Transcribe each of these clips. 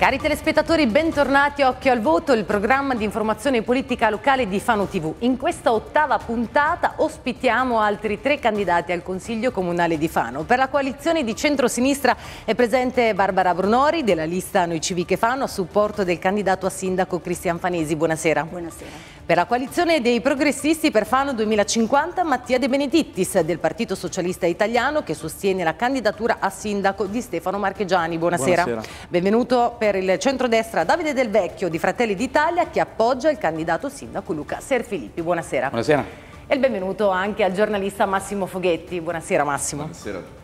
Cari telespettatori, bentornati a Occhio al Voto, il programma di informazione politica locale di Fano TV. In questa ottava puntata ospitiamo altri tre candidati al Consiglio Comunale di Fano. Per la coalizione di centrosinistra è presente Barbara Brunori della lista Noi Civiche Fano a supporto del candidato a sindaco Cristian Fanesi. Buonasera. Buonasera. Per la coalizione dei progressisti per Fano 2050 Mattia De Benedittis del Partito Socialista Italiano che sostiene la candidatura a sindaco di Stefano Marchegiani. Buonasera. Buonasera. Benvenuto per per il centrodestra Davide Del Vecchio di Fratelli d'Italia che appoggia il candidato sindaco Luca Serfilippi. Buonasera. Buonasera. E il benvenuto anche al giornalista Massimo Foghetti. Buonasera Massimo. Buonasera a tutti.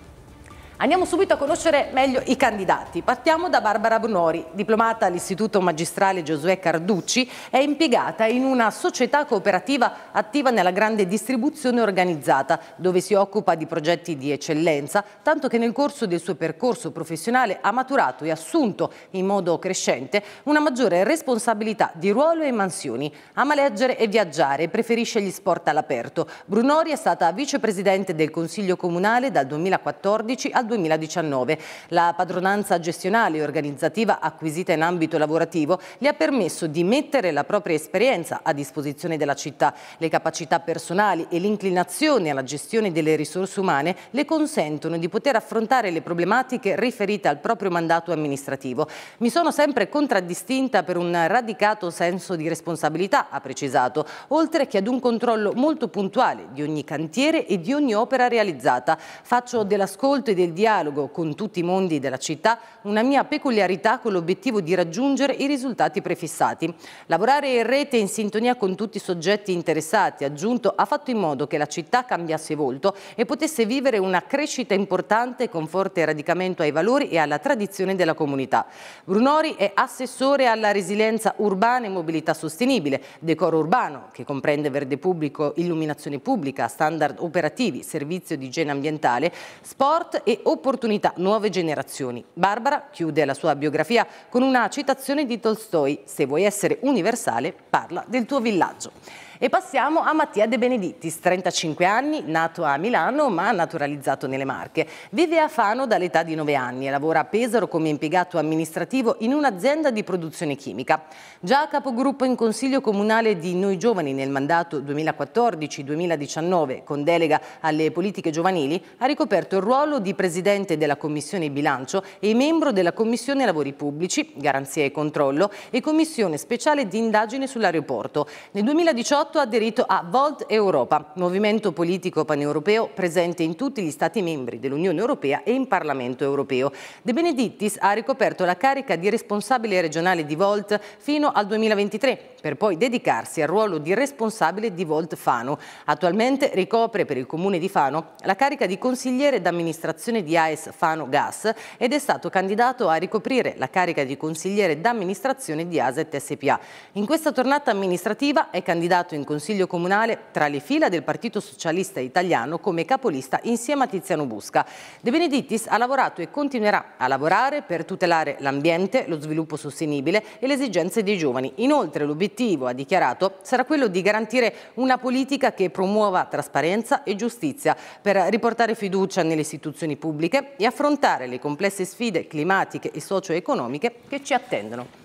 Andiamo subito a conoscere meglio i candidati. Partiamo da Barbara Brunori, diplomata all'Istituto Magistrale Giosuè Carducci, è impiegata in una società cooperativa attiva nella grande distribuzione organizzata, dove si occupa di progetti di eccellenza, tanto che nel corso del suo percorso professionale ha maturato e assunto in modo crescente una maggiore responsabilità di ruolo e mansioni. Ama leggere e viaggiare e preferisce gli sport all'aperto. Brunori è stata vicepresidente del Consiglio Comunale dal 2014 al 2019. La padronanza gestionale e organizzativa acquisita in ambito lavorativo le ha permesso di mettere la propria esperienza a disposizione della città. Le capacità personali e l'inclinazione alla gestione delle risorse umane le consentono di poter affrontare le problematiche riferite al proprio mandato amministrativo. Mi sono sempre contraddistinta per un radicato senso di responsabilità, ha precisato, oltre che ad un controllo molto puntuale di ogni cantiere e di ogni opera realizzata. Faccio dell'ascolto e del dialogo con tutti i mondi della città una mia peculiarità con l'obiettivo di raggiungere i risultati prefissati. Lavorare in rete in sintonia con tutti i soggetti interessati, aggiunto, ha fatto in modo che la città cambiasse volto e potesse vivere una crescita importante con forte radicamento ai valori e alla tradizione della comunità. Brunori è assessore alla resilienza urbana e mobilità sostenibile, decoro urbano, che comprende verde pubblico, illuminazione pubblica, standard operativi, servizio di igiene ambientale, sport e opportunità nuove generazioni. Barbara chiude la sua biografia con una citazione di Tolstoi, se vuoi essere universale parla del tuo villaggio. E passiamo a Mattia De Benedittis, 35 anni, nato a Milano ma naturalizzato nelle Marche. Vive a Fano dall'età di 9 anni e lavora a Pesaro come impiegato amministrativo in un'azienda di produzione chimica. Già capogruppo in Consiglio Comunale di Noi Giovani nel mandato 2014-2019 con delega alle politiche giovanili, ha ricoperto il ruolo di Presidente della Commissione Bilancio e membro della Commissione Lavori Pubblici, Garanzia e Controllo e Commissione Speciale di Indagine sull'Aeroporto. Nel 2018 2018 ha aderito a Volt Europa, movimento politico paneuropeo presente in tutti gli Stati membri dell'Unione Europea e in Parlamento europeo. De Benedittis ha ricoperto la carica di responsabile regionale di Volt fino al 2023, per poi dedicarsi al ruolo di responsabile di Volt Fano. Attualmente ricopre per il Comune di Fano la carica di consigliere d'amministrazione di AES Fano Gas ed è stato candidato a ricoprire la carica di consigliere d'amministrazione di ASET SPA. In questa tornata amministrativa è candidato in in Consiglio Comunale tra le fila del Partito Socialista Italiano come capolista insieme a Tiziano Busca. De Benedittis ha lavorato e continuerà a lavorare per tutelare l'ambiente, lo sviluppo sostenibile e le esigenze dei giovani. Inoltre l'obiettivo, ha dichiarato, sarà quello di garantire una politica che promuova trasparenza e giustizia per riportare fiducia nelle istituzioni pubbliche e affrontare le complesse sfide climatiche e socio-economiche che ci attendono.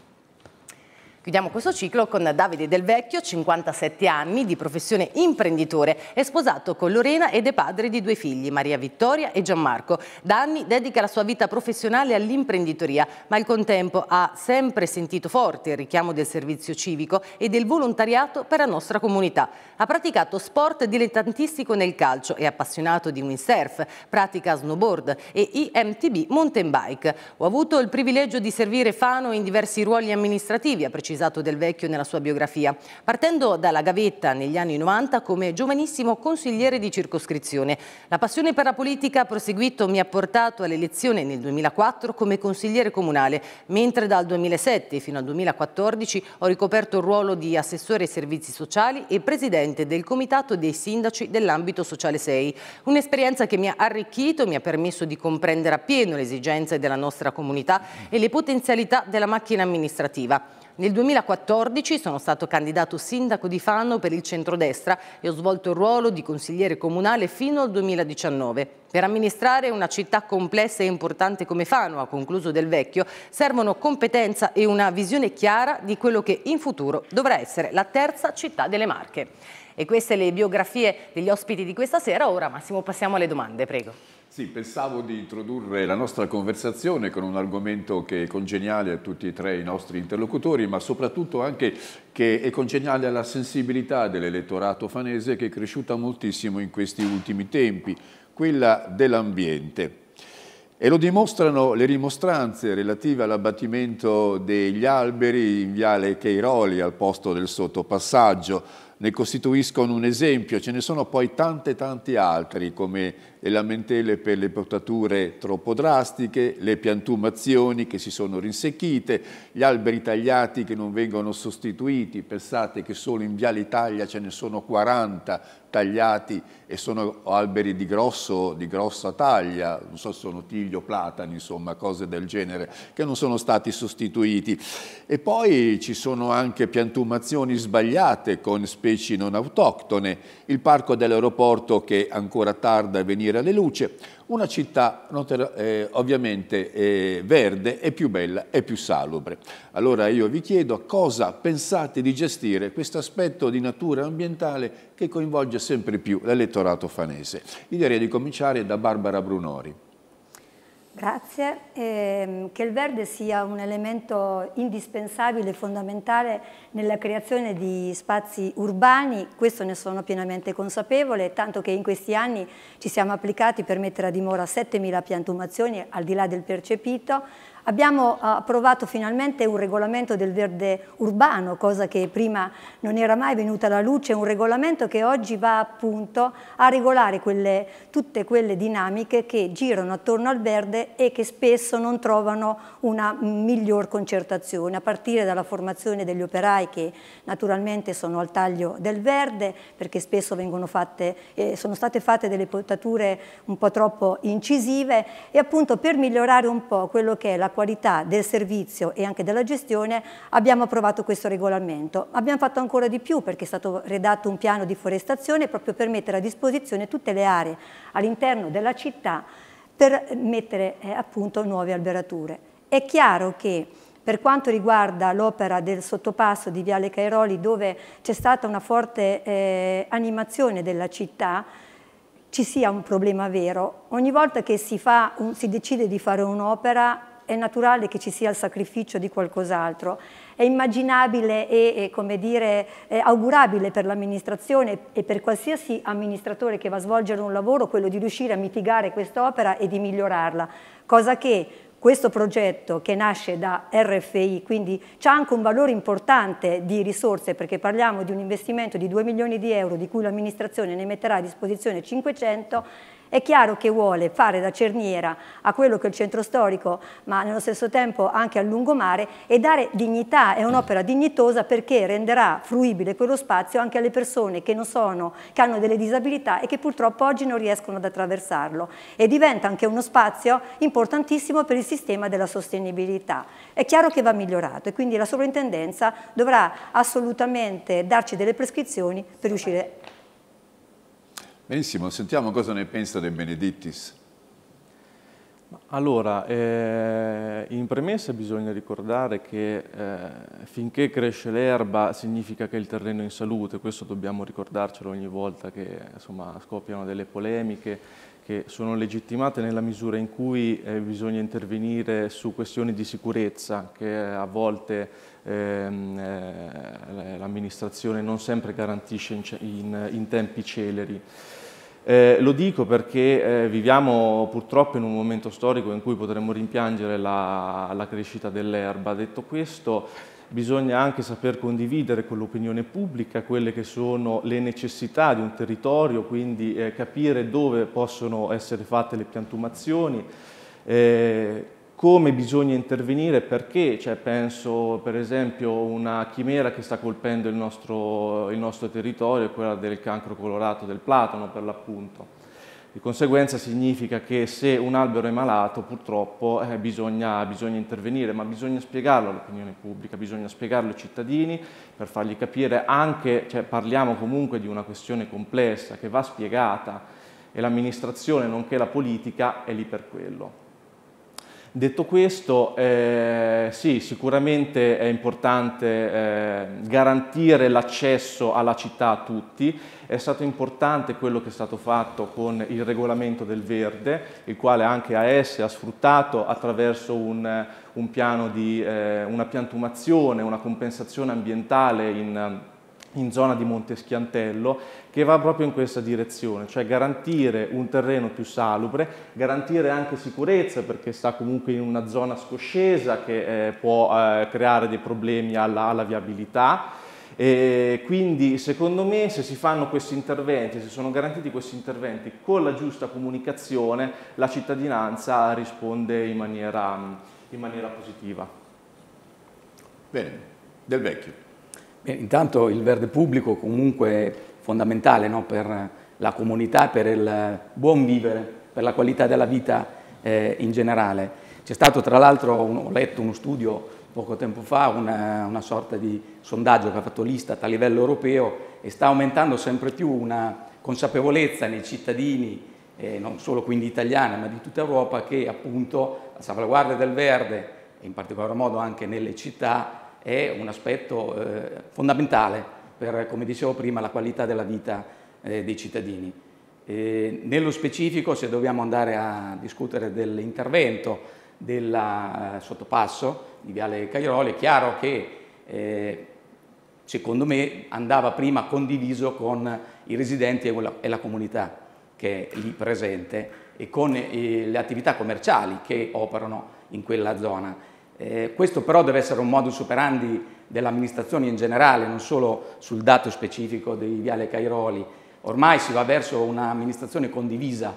Chiudiamo questo ciclo con Davide Del Vecchio, 57 anni, di professione imprenditore. È sposato con Lorena ed è padre di due figli, Maria Vittoria e Gianmarco. Da anni dedica la sua vita professionale all'imprenditoria, ma al contempo ha sempre sentito forte il richiamo del servizio civico e del volontariato per la nostra comunità. Ha praticato sport dilettantistico nel calcio, è appassionato di windsurf, pratica snowboard e IMTB mountain bike. Ho avuto il privilegio di servire Fano in diversi ruoli amministrativi, a precisare precisato Del Vecchio nella sua biografia, partendo dalla gavetta negli anni 90 come giovanissimo consigliere di circoscrizione. La passione per la politica, proseguito, mi ha portato all'elezione nel 2004 come consigliere comunale, mentre dal 2007 fino al 2014 ho ricoperto il ruolo di assessore ai servizi sociali e presidente del Comitato dei Sindaci dell'ambito sociale 6. Un'esperienza che mi ha arricchito, mi ha permesso di comprendere appieno le esigenze della nostra comunità e le potenzialità della macchina amministrativa. Nel 2014 sono stato candidato sindaco di Fano per il centrodestra e ho svolto il ruolo di consigliere comunale fino al 2019. Per amministrare una città complessa e importante come Fano, ha concluso Del Vecchio, servono competenza e una visione chiara di quello che in futuro dovrà essere la terza città delle Marche. E queste le biografie degli ospiti di questa sera. Ora Massimo passiamo alle domande, prego. Sì, pensavo di introdurre la nostra conversazione con un argomento che è congeniale a tutti e tre i nostri interlocutori, ma soprattutto anche che è congeniale alla sensibilità dell'elettorato fanese che è cresciuta moltissimo in questi ultimi tempi, quella dell'ambiente. E lo dimostrano le rimostranze relative all'abbattimento degli alberi in viale Cheiroli al posto del sottopassaggio, ne costituiscono un esempio, ce ne sono poi tante tanti altri come le lamentele per le portature troppo drastiche, le piantumazioni che si sono rinsecchite, gli alberi tagliati che non vengono sostituiti, pensate che solo in Viale Italia ce ne sono 40 tagliati e sono alberi di, grosso, di grossa taglia, non so se sono tiglio, platani, insomma, cose del genere, che non sono stati sostituiti. E poi ci sono anche piantumazioni sbagliate con specie non autoctone, il parco dell'aeroporto che ancora tarda a venire sfuggire alle luci, una città eh, ovviamente eh, verde è più bella e più salubre. Allora io vi chiedo cosa pensate di gestire questo aspetto di natura ambientale che coinvolge sempre più l'elettorato fanese. Io direi di cominciare da Barbara Brunori. Grazie. Eh, che il verde sia un elemento indispensabile e fondamentale nella creazione di spazi urbani, questo ne sono pienamente consapevole, tanto che in questi anni ci siamo applicati per mettere a dimora 7.000 piantumazioni al di là del percepito, Abbiamo eh, approvato finalmente un regolamento del verde urbano, cosa che prima non era mai venuta alla luce, un regolamento che oggi va appunto a regolare quelle, tutte quelle dinamiche che girano attorno al verde e che spesso non trovano una miglior concertazione, a partire dalla formazione degli operai che naturalmente sono al taglio del verde, perché spesso fatte, eh, sono state fatte delle potature un po' troppo incisive e appunto per migliorare un po' quello che è la qualità del servizio e anche della gestione abbiamo approvato questo regolamento. Abbiamo fatto ancora di più perché è stato redatto un piano di forestazione proprio per mettere a disposizione tutte le aree all'interno della città per mettere eh, appunto nuove alberature. È chiaro che per quanto riguarda l'opera del sottopasso di Viale Cairoli dove c'è stata una forte eh, animazione della città, ci sia un problema vero. Ogni volta che si, un, si decide di fare un'opera è naturale che ci sia il sacrificio di qualcos'altro. È immaginabile e, come dire, augurabile per l'amministrazione e per qualsiasi amministratore che va a svolgere un lavoro quello di riuscire a mitigare quest'opera e di migliorarla, cosa che questo progetto che nasce da RFI, quindi c'è anche un valore importante di risorse perché parliamo di un investimento di 2 milioni di euro di cui l'amministrazione ne metterà a disposizione 500 è chiaro che vuole fare da cerniera a quello che è il centro storico, ma nello stesso tempo anche al lungomare, e dare dignità, è un'opera dignitosa perché renderà fruibile quello spazio anche alle persone che, sono, che hanno delle disabilità e che purtroppo oggi non riescono ad attraversarlo. E diventa anche uno spazio importantissimo per il sistema della sostenibilità. È chiaro che va migliorato e quindi la sovrintendenza dovrà assolutamente darci delle prescrizioni per riuscire Benissimo, sentiamo cosa ne pensa De Benedittis. Allora, eh, in premessa bisogna ricordare che eh, finché cresce l'erba significa che il terreno è in salute, questo dobbiamo ricordarcelo ogni volta che insomma, scoppiano delle polemiche che sono legittimate nella misura in cui eh, bisogna intervenire su questioni di sicurezza che eh, a volte ehm, eh, l'amministrazione non sempre garantisce in, in, in tempi celeri. Eh, lo dico perché eh, viviamo purtroppo in un momento storico in cui potremmo rimpiangere la, la crescita dell'erba. Detto questo, bisogna anche saper condividere con l'opinione pubblica quelle che sono le necessità di un territorio, quindi eh, capire dove possono essere fatte le piantumazioni. Eh, come bisogna intervenire, perché, cioè, penso per esempio una chimera che sta colpendo il nostro, il nostro territorio quella del cancro colorato del platano per l'appunto. Di conseguenza significa che se un albero è malato purtroppo eh, bisogna, bisogna, intervenire, ma bisogna spiegarlo all'opinione pubblica, bisogna spiegarlo ai cittadini per fargli capire anche, cioè, parliamo comunque di una questione complessa che va spiegata e l'amministrazione nonché la politica è lì per quello. Detto questo, eh, sì, sicuramente è importante eh, garantire l'accesso alla città a tutti. È stato importante quello che è stato fatto con il regolamento del verde, il quale anche AS ha sfruttato attraverso un, un piano di eh, una piantumazione, una compensazione ambientale in in zona di Monte Schiantello che va proprio in questa direzione, cioè garantire un terreno più salubre, garantire anche sicurezza perché sta comunque in una zona scoscesa che eh, può eh, creare dei problemi alla, alla viabilità. E quindi secondo me se si fanno questi interventi, se sono garantiti questi interventi con la giusta comunicazione, la cittadinanza risponde in maniera, in maniera positiva. Bene, del vecchio. Beh, intanto il verde pubblico comunque è fondamentale no? per la comunità, per il buon vivere, per la qualità della vita eh, in generale. C'è stato tra l'altro, ho letto uno studio poco tempo fa, una, una, sorta di sondaggio che ha fatto l'Istat a livello europeo e sta aumentando sempre più una consapevolezza nei cittadini, eh, non solo quindi italiani, ma di tutta Europa, che appunto la salvaguardia del verde, in particolar modo anche nelle città, è un aspetto eh, fondamentale per, come dicevo prima, la qualità della vita eh, dei cittadini. E nello specifico, se dobbiamo andare a discutere dell'intervento del eh, sottopasso di Viale Cairoli, è chiaro che eh, secondo me andava prima condiviso con i residenti e la, e la comunità che è lì presente e con eh, le attività commerciali che operano in quella zona eh, questo però deve essere un modus operandi dell'amministrazione in generale, non solo sul dato specifico di Viale Cairoli. Ormai si va verso un'amministrazione condivisa,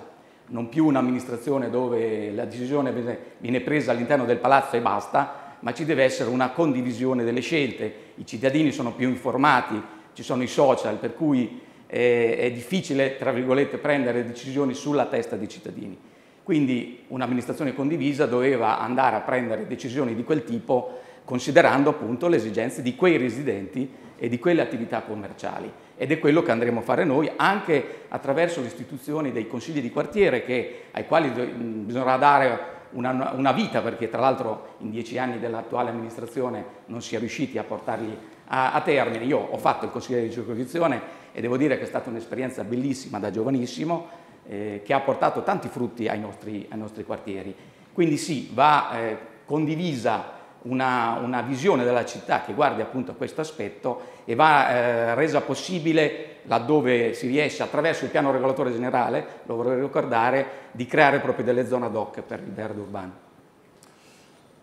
non più un'amministrazione dove la decisione viene presa all'interno del palazzo e basta, ma ci deve essere una condivisione delle scelte. I cittadini sono più informati, ci sono i social, per cui eh, è difficile, tra virgolette, prendere decisioni sulla testa dei cittadini. Quindi un'amministrazione condivisa doveva andare a prendere decisioni di quel tipo considerando appunto le esigenze di quei residenti e di quelle attività commerciali. Ed è quello che andremo a fare noi anche attraverso l'istituzione dei consigli di quartiere che, ai quali bisognerà dare una, una vita perché tra l'altro in dieci anni dell'attuale amministrazione non si è riusciti a portarli a, a termine. Io ho fatto il consigliere di circoscrizione e devo dire che è stata un'esperienza bellissima da giovanissimo eh, che ha portato tanti frutti ai nostri, ai nostri quartieri. Quindi sì, va eh, condivisa una, una, visione della città che guardi appunto a questo aspetto e va eh, resa possibile laddove si riesce attraverso il piano regolatore generale, lo vorrei ricordare, di creare proprio delle zone ad hoc per il verde urbano.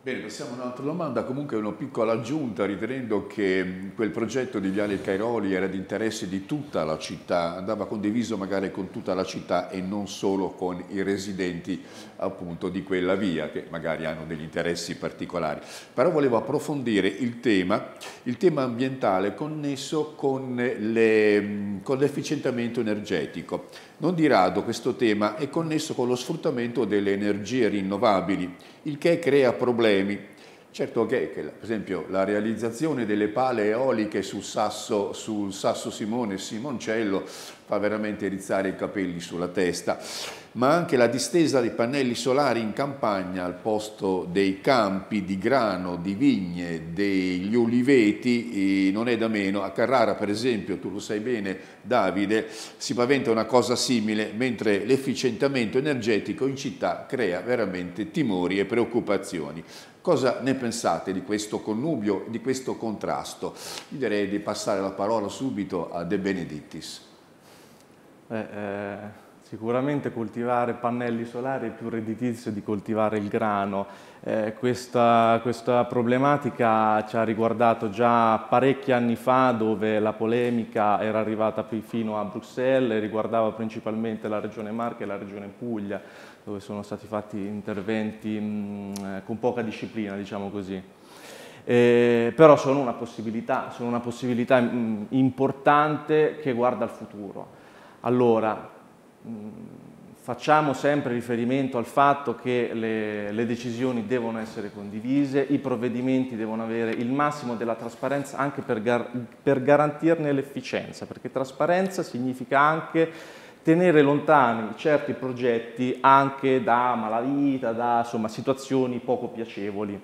Bene, passiamo a un'altra domanda, comunque una piccola aggiunta, ritenendo che quel progetto di Viale Cairoli era di interesse di tutta la città, andava condiviso magari con tutta la città e non solo con i residenti appunto di quella via, che magari hanno degli interessi particolari. Però volevo approfondire il tema, il tema ambientale connesso con, l'efficientamento energetico. Non di rado questo tema è connesso con lo sfruttamento delle energie rinnovabili il che crea problemi. Certo che, che, per esempio, la realizzazione delle pale eoliche sul sasso, sul sasso Simone e Simoncello fa veramente rizzare i capelli sulla testa ma anche la distesa dei pannelli solari in campagna al posto dei campi di grano, di vigne, degli uliveti, non è da meno. A Carrara, per esempio, tu lo sai bene Davide, si paventa una cosa simile, mentre l'efficientamento energetico in città crea veramente timori e preoccupazioni. Cosa ne pensate di questo connubio, di questo contrasto? Io direi di passare la parola subito a De Benedictis. Eh, eh Sicuramente coltivare pannelli solari è più redditizio di coltivare il grano. Eh, questa, questa, problematica ci ha riguardato già parecchi anni fa dove la polemica era arrivata fino a Bruxelles e riguardava principalmente la regione Marche e la regione Puglia dove sono stati fatti interventi mh, mm, eh, con poca disciplina, diciamo così. Eh, però sono una possibilità, sono una possibilità mh, mm, importante che guarda al futuro. Allora, Mm, facciamo sempre riferimento al fatto che le, le, decisioni devono essere condivise, i provvedimenti devono avere il massimo della trasparenza anche per, gar, per garantirne l'efficienza, perché trasparenza significa anche tenere lontani certi progetti anche da malavita, da insomma, situazioni poco piacevoli.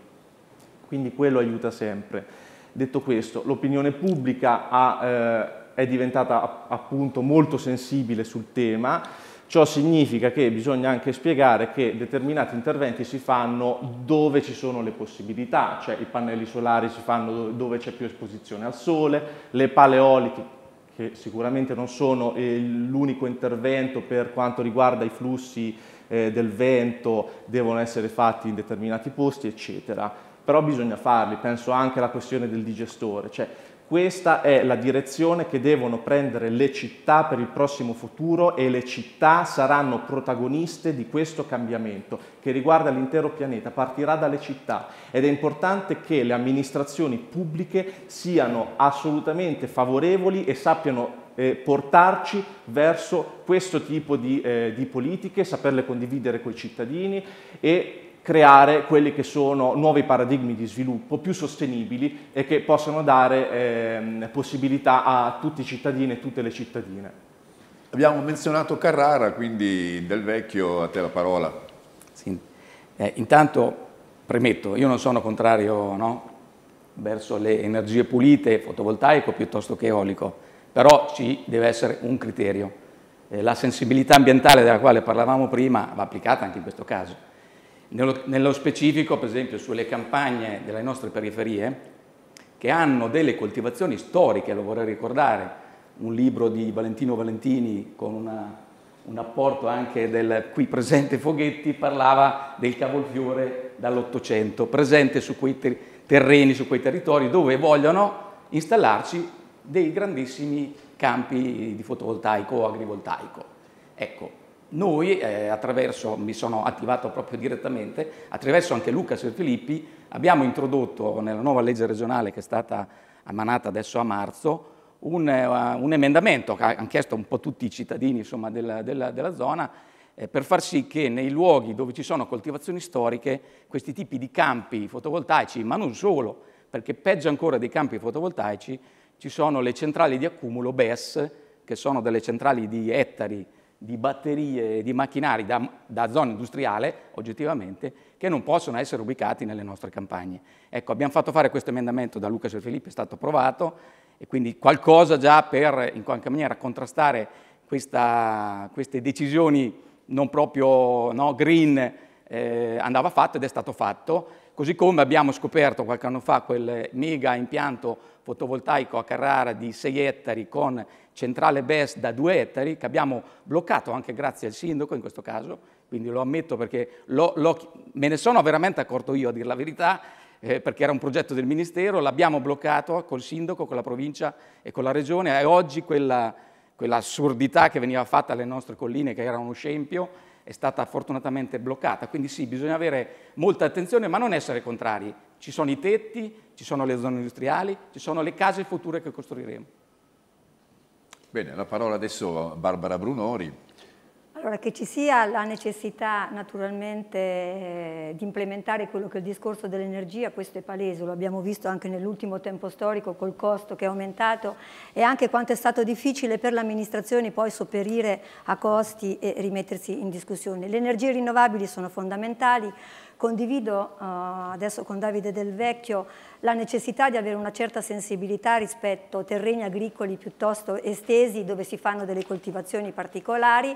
Quindi quello aiuta sempre. Detto questo, l'opinione pubblica ha eh, è diventata appunto molto sensibile sul tema, ciò significa che bisogna anche spiegare che determinati interventi si fanno dove ci sono le possibilità, cioè i pannelli solari si fanno dove c'è più esposizione al sole, le paleoliti che sicuramente non sono eh, l'unico intervento per quanto riguarda i flussi eh, del vento, devono essere fatti in determinati posti, eccetera. Però bisogna farli, penso anche alla questione del digestore, cioè questa è la direzione che devono prendere le città per il prossimo futuro e le città saranno protagoniste di questo cambiamento che riguarda l'intero pianeta, partirà dalle città ed è importante che le amministrazioni pubbliche siano assolutamente favorevoli e sappiano eh, portarci verso questo tipo di, eh, di politiche, saperle condividere con i cittadini e creare quelli che sono nuovi paradigmi di sviluppo più sostenibili e che possano dare eh, possibilità a tutti i cittadini e tutte le cittadine. Abbiamo menzionato Carrara, quindi Del Vecchio a te la parola. Sì. Eh, intanto premetto, io non sono contrario no, verso le energie pulite, fotovoltaico piuttosto che eolico, però ci deve essere un criterio. Eh, la sensibilità ambientale della quale parlavamo prima va applicata anche in questo caso nello, nello specifico, per esempio, sulle campagne delle nostre periferie, che hanno delle coltivazioni storiche, lo vorrei ricordare, un libro di Valentino Valentini con una, un apporto anche del qui presente Foghetti, parlava del cavolfiore dall'Ottocento, presente su quei ter terreni, su quei territori dove vogliono installarci dei grandissimi campi di fotovoltaico o agrivoltaico. Ecco, noi, eh, attraverso, mi sono attivato proprio direttamente, attraverso anche Lucas e Filippi, abbiamo introdotto nella nuova legge regionale che è stata emanata adesso a marzo, un, uh, un emendamento che hanno chiesto un po' tutti i cittadini insomma, della, della, della zona eh, per far sì che nei luoghi dove ci sono coltivazioni storiche questi tipi di campi fotovoltaici, ma non solo, perché peggio ancora dei campi fotovoltaici, ci sono le centrali di accumulo BES, che sono delle centrali di ettari di batterie e di macchinari da, da, zona industriale, oggettivamente, che non possono essere ubicati nelle nostre campagne. Ecco, abbiamo fatto fare questo emendamento da Luca e Filippo, è stato approvato, e quindi qualcosa già per in qualche maniera contrastare questa, queste decisioni non proprio no, green eh, andava fatto ed è stato fatto. Così come abbiamo scoperto qualche anno fa quel mega impianto fotovoltaico a Carrara di 6 ettari con centrale BES da 2 ettari, che abbiamo bloccato anche grazie al sindaco in questo caso, quindi lo ammetto perché lo, lo, me ne sono veramente accorto io a dire la verità, eh, perché era un progetto del Ministero, l'abbiamo bloccato col sindaco, con la provincia e con la regione e oggi quella, quella assurdità che veniva fatta alle nostre colline, che era uno scempio, è stata fortunatamente bloccata. Quindi sì, bisogna avere molta attenzione, ma non essere contrari. Ci sono i tetti, ci sono le zone industriali, ci sono le case future che costruiremo. Bene, la parola adesso a Barbara Brunori. Allora, che ci sia la necessità naturalmente eh, di implementare quello che è il discorso dell'energia, questo è palese, lo abbiamo visto anche nell'ultimo tempo storico col costo che è aumentato e anche quanto è stato difficile per le amministrazioni poi sopperire a costi e rimettersi in discussione. Le energie rinnovabili sono fondamentali, condivido eh, adesso con Davide Del Vecchio la necessità di avere una certa sensibilità rispetto a terreni agricoli piuttosto estesi dove si fanno delle coltivazioni particolari,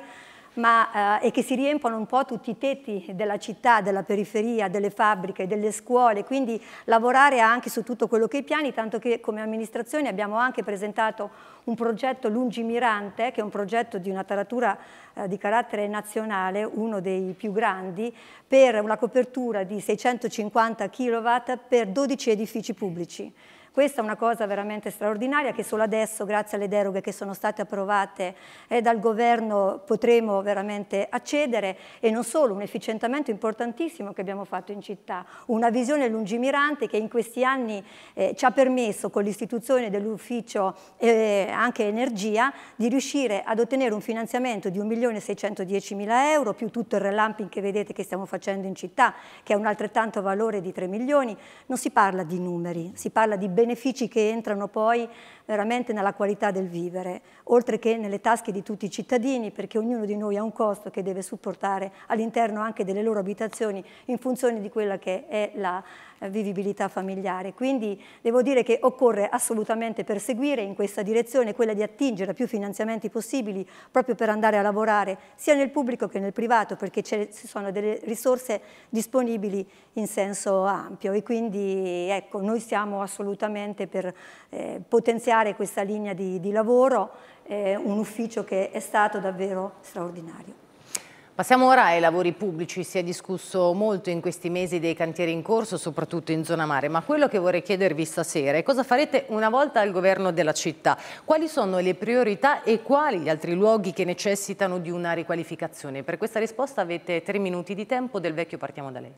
ma, eh, e che si riempiono un po' tutti i tetti della città, della periferia, delle fabbriche, delle scuole, quindi lavorare anche su tutto quello che i piani, tanto che come amministrazione abbiamo anche presentato un progetto lungimirante, che è un progetto di una taratura eh, di carattere nazionale, uno dei più grandi, per una copertura di 650 kW per 12 edifici pubblici. Questa è una cosa veramente straordinaria che solo adesso, grazie alle deroghe che sono state approvate eh, dal governo, potremo veramente accedere e non solo, un efficientamento importantissimo che abbiamo fatto in città, una visione lungimirante che in questi anni eh, ci ha permesso con l'istituzione dell'ufficio eh, anche energia di riuscire ad ottenere un finanziamento di 1.610.000 euro più tutto il relamping che vedete che stiamo facendo in città che è un altrettanto valore di 3 milioni, non si parla di numeri, si parla di benefici che entrano poi veramente nella qualità del vivere, oltre che nelle tasche di tutti i cittadini, perché ognuno di noi ha un costo che deve supportare all'interno anche delle loro abitazioni in funzione di quella che è la eh, vivibilità familiare. Quindi devo dire che occorre assolutamente perseguire in questa direzione quella di attingere a più finanziamenti possibili proprio per andare a lavorare sia nel pubblico che nel privato perché ci sono delle risorse disponibili in senso ampio e quindi ecco, noi siamo assolutamente per eh, potenziare questa linea di, di lavoro, eh, un ufficio che è stato davvero straordinario. Passiamo ora ai lavori pubblici, si è discusso molto in questi mesi dei cantieri in corso, soprattutto in zona mare, ma quello che vorrei chiedervi stasera è cosa farete una volta al governo della città, quali sono le priorità e quali gli altri luoghi che necessitano di una riqualificazione. Per questa risposta avete tre minuti di tempo, del vecchio partiamo da lei.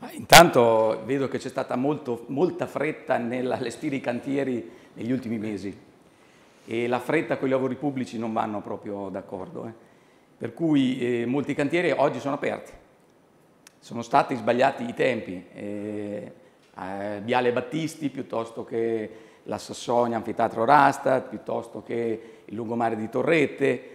Ma intanto vedo che c'è stata molto, molta fretta nell'allestire i cantieri negli ultimi mesi e la fretta con i lavori pubblici non vanno proprio d'accordo. Eh per cui eh, molti cantieri oggi sono aperti. Sono stati sbagliati i tempi, eh, eh, Viale Battisti piuttosto che la Sassonia Anfiteatro Rasta, piuttosto che il lungomare di Torrette,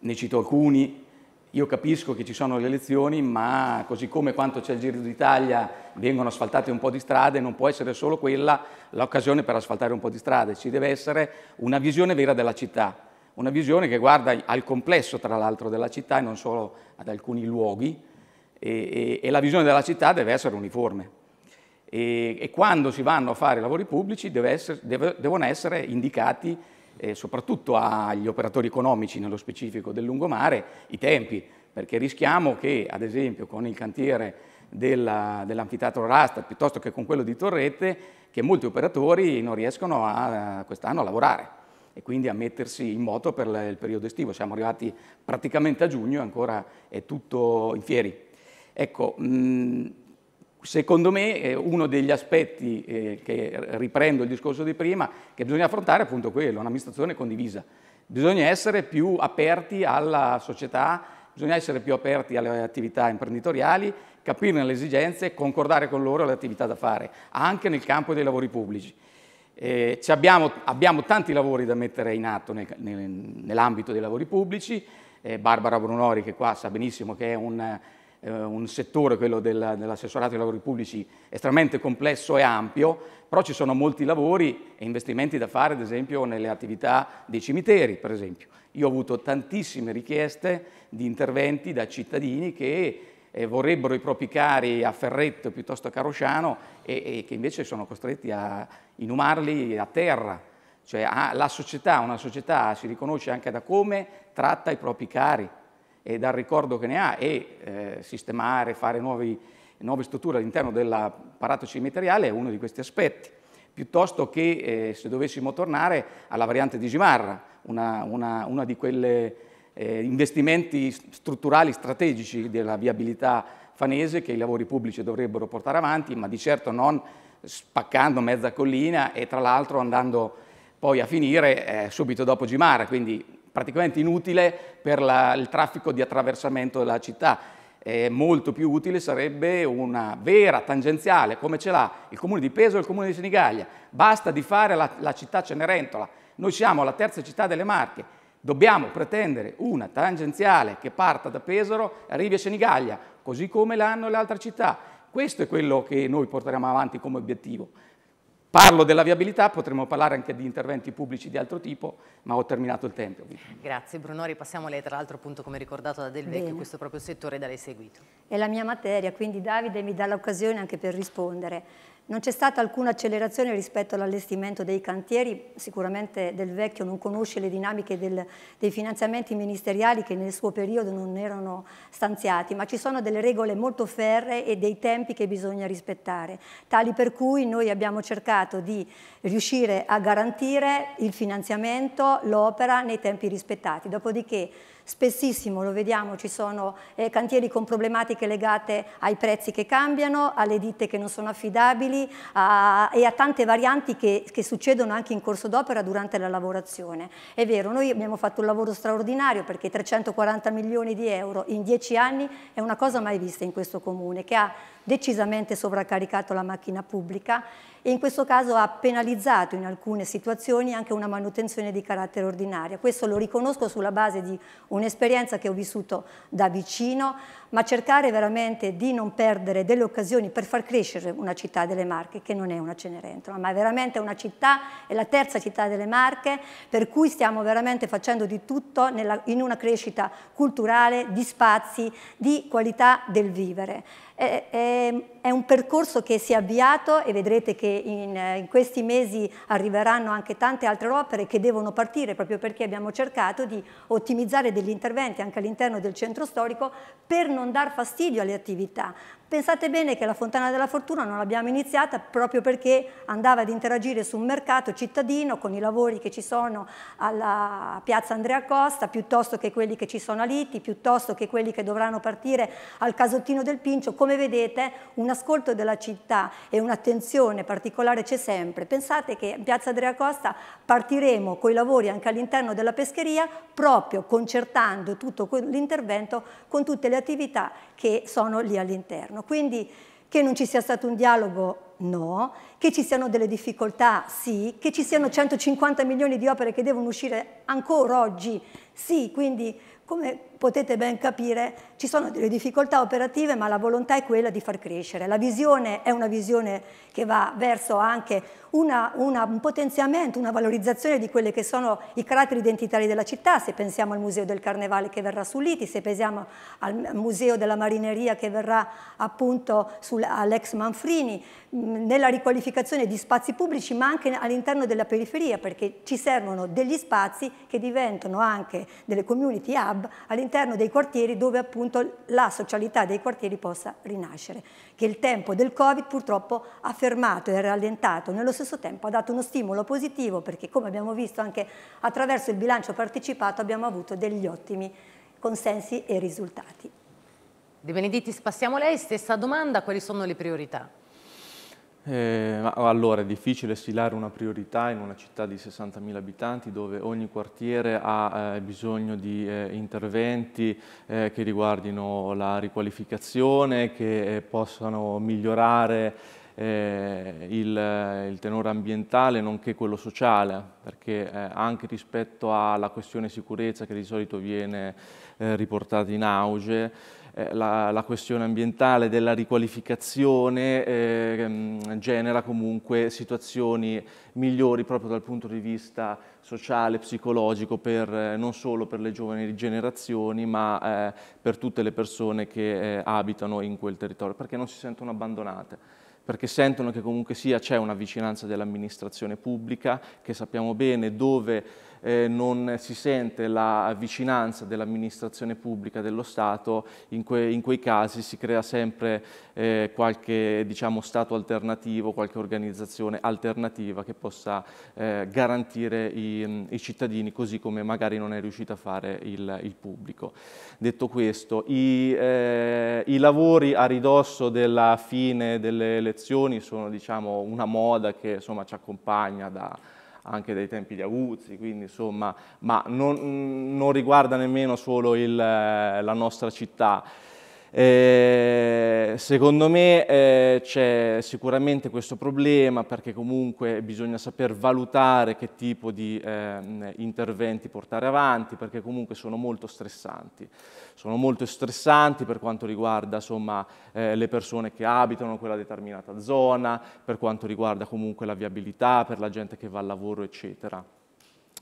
ne cito alcuni. Io capisco che ci sono le elezioni, ma così come quanto c'è il Giro d'Italia vengono asfaltate un po' di strade, non può essere solo quella l'occasione per asfaltare un po' di strade, ci deve essere una visione vera della città, una visione che guarda al complesso, tra l'altro, della città e non solo ad alcuni luoghi, e, e, e la visione della città deve essere uniforme. E, e, quando si vanno a fare lavori pubblici essere, deve, devono essere indicati eh, soprattutto agli operatori economici, nello specifico del lungomare, i tempi, perché rischiamo che, ad esempio, con il cantiere dell'anfiteatro Rasta, piuttosto che con quello di Torrette, che molti operatori non riescono quest'anno a lavorare e quindi a mettersi in moto per il periodo estivo. Siamo arrivati praticamente a giugno e ancora è tutto in fieri. Ecco, secondo me eh, uno degli aspetti eh, che riprendo il discorso di prima, che bisogna affrontare è appunto quello, un'amministrazione condivisa. Bisogna essere più aperti alla società, bisogna essere più aperti alle attività imprenditoriali, capirne le esigenze, concordare con loro le attività da fare, anche nel campo dei lavori pubblici. Eh, abbiamo, abbiamo, tanti lavori da mettere in atto nel, nel, nell'ambito dei lavori pubblici. Eh, Barbara Brunori, che qua sa benissimo che è un, eh, un settore, quello del, dell'assessorato ai lavori pubblici, estremamente complesso e ampio, però ci sono molti lavori e investimenti da fare, ad esempio, nelle attività dei cimiteri, per esempio. Io ho avuto tantissime richieste di interventi da cittadini che eh, vorrebbero i propri cari a Ferretto piuttosto che a Rosciano e, e che invece sono costretti a inumarli a terra. Cioè a, la società, una società si riconosce anche da come tratta i propri cari e dal ricordo che ne ha e eh, sistemare, fare nuovi, nuove strutture all'interno dell'apparato cimiteriale è uno di questi aspetti piuttosto che eh, se dovessimo tornare alla variante di Gimarra, una, una, una di quelle eh, investimenti strutturali strategici della viabilità fanese che i lavori pubblici dovrebbero portare avanti, ma di certo non spaccando mezza collina e tra l'altro andando poi a finire eh, subito dopo Gimara, quindi praticamente inutile per la, il traffico di attraversamento della città. Eh, molto più utile sarebbe una vera tangenziale, come ce l'ha il comune di Peso e il comune di Senigallia. Basta di fare la, la città Cenerentola. Noi siamo la terza città delle Marche, Dobbiamo pretendere una tangenziale che parta da Pesaro e arrivi a Senigallia, così come l'hanno le altre città. Questo è quello che noi porteremo avanti come obiettivo. Parlo della viabilità, potremmo parlare anche di interventi pubblici di altro tipo, ma ho terminato il tempo. Grazie Bruno, ripassiamo a lei tra l'altro appunto come ricordato da Del Vecchio, Bene. questo proprio settore da lei seguito. È la mia materia, quindi Davide mi dà l'occasione anche per rispondere. Non c'è stata alcuna accelerazione rispetto all'allestimento dei cantieri, sicuramente Del Vecchio non conosce le dinamiche del, dei finanziamenti ministeriali che nel suo periodo non erano stanziati, ma ci sono delle regole molto ferre e dei tempi che bisogna rispettare, tali per cui noi abbiamo cercato di riuscire a garantire il finanziamento, l'opera nei tempi rispettati. Dopodiché Spessissimo lo vediamo, ci sono eh, cantieri con problematiche legate ai prezzi che cambiano, alle ditte che non sono affidabili a, e a tante varianti che, che succedono anche in corso d'opera durante la lavorazione. È vero, noi abbiamo fatto un lavoro straordinario perché 340 milioni di euro in 10 anni è una cosa mai vista in questo comune che ha decisamente sovraccaricato la macchina pubblica e in questo caso ha penalizzato in alcune situazioni anche una manutenzione di carattere ordinaria. Questo lo riconosco sulla base di un'esperienza che ho vissuto da vicino, ma cercare veramente di non perdere delle occasioni per far crescere una città delle Marche, che non è una Cenerentola, ma è veramente una città, è la terza città delle Marche, per cui stiamo veramente facendo di tutto nella, in una crescita culturale, di spazi, di qualità del vivere. é, é, é È un percorso che si è avviato e vedrete che in, in questi mesi arriveranno anche tante altre opere che devono partire proprio perché abbiamo cercato di ottimizzare degli interventi anche all'interno del centro storico per non dar fastidio alle attività. Pensate bene che la Fontana della Fortuna non l'abbiamo iniziata proprio perché andava ad interagire su un mercato cittadino con i lavori che ci sono alla piazza Andrea Costa, piuttosto che quelli che ci sono a Liti, piuttosto che quelli che dovranno partire al casottino del Pincio. Come vedete una ascolto della città e un'attenzione particolare c'è sempre. Pensate che in Piazza Andrea Costa partiremo con i lavori anche all'interno della pescheria proprio concertando tutto l'intervento con tutte le attività che sono lì all'interno. Quindi che non ci sia stato un dialogo No, che ci siano delle difficoltà, sì, che ci siano 150 milioni di opere che devono uscire ancora oggi, sì, quindi come, potete ben capire ci sono delle difficoltà operative, ma la volontà è quella di far crescere. La visione è una visione che va verso anche una, una, un potenziamento, una valorizzazione di quelli che sono i caratteri identitari della città, se pensiamo al Museo del Carnevale che verrà su Liti, se pensiamo al Museo della Marineria che verrà appunto all'ex Manfrini, nella riqualificazione di spazi pubblici ma anche all'interno della periferia perché ci servono degli spazi che diventano anche delle community hub all'interno dei quartieri dove appunto la socialità dei quartieri possa rinascere, che il tempo del Covid purtroppo ha fermato e rallentato, nello stesso tempo ha dato uno stimolo positivo perché come abbiamo visto anche attraverso il bilancio partecipato abbiamo avuto degli ottimi consensi e risultati. De Benedittis, passiamo a lei, stessa domanda, quali sono le priorità? Eh, allora, è difficile stilare una priorità in una città di 60.000 abitanti dove ogni quartiere ha eh, bisogno di eh, interventi eh, che riguardino la riqualificazione, che eh, possano migliorare eh, il, il, tenore ambientale nonché quello sociale, perché eh, anche rispetto alla questione sicurezza che di solito viene eh, riportata in auge, eh, la, la, questione ambientale della riqualificazione eh, genera comunque situazioni migliori proprio dal punto di vista sociale, psicologico, per, eh, non solo per le giovani generazioni, ma eh, per tutte le persone che eh, abitano in quel territorio, perché non si sentono abbandonate perché sentono che comunque sia c'è una vicinanza dell'amministrazione pubblica, che sappiamo bene dove eh, non si sente la vicinanza dell'amministrazione pubblica dello Stato, in, que in, quei casi si crea sempre eh, qualche diciamo, Stato alternativo, qualche organizzazione alternativa che possa eh, garantire i, i, cittadini così come magari non è riuscita a fare il, il pubblico. Detto questo, i, eh, i, lavori a ridosso della fine delle elezioni sono diciamo, una moda che insomma, ci accompagna da anche dai tempi di Aguzzi, quindi insomma, ma non, non riguarda nemmeno solo il, eh, la nostra città. Eh, secondo me eh, c'è sicuramente questo problema perché comunque bisogna saper valutare che tipo di eh, interventi portare avanti perché comunque sono molto stressanti. Sono molto stressanti per quanto riguarda insomma, eh, le persone che abitano quella determinata zona, per quanto riguarda comunque la viabilità, per la gente che va al lavoro eccetera.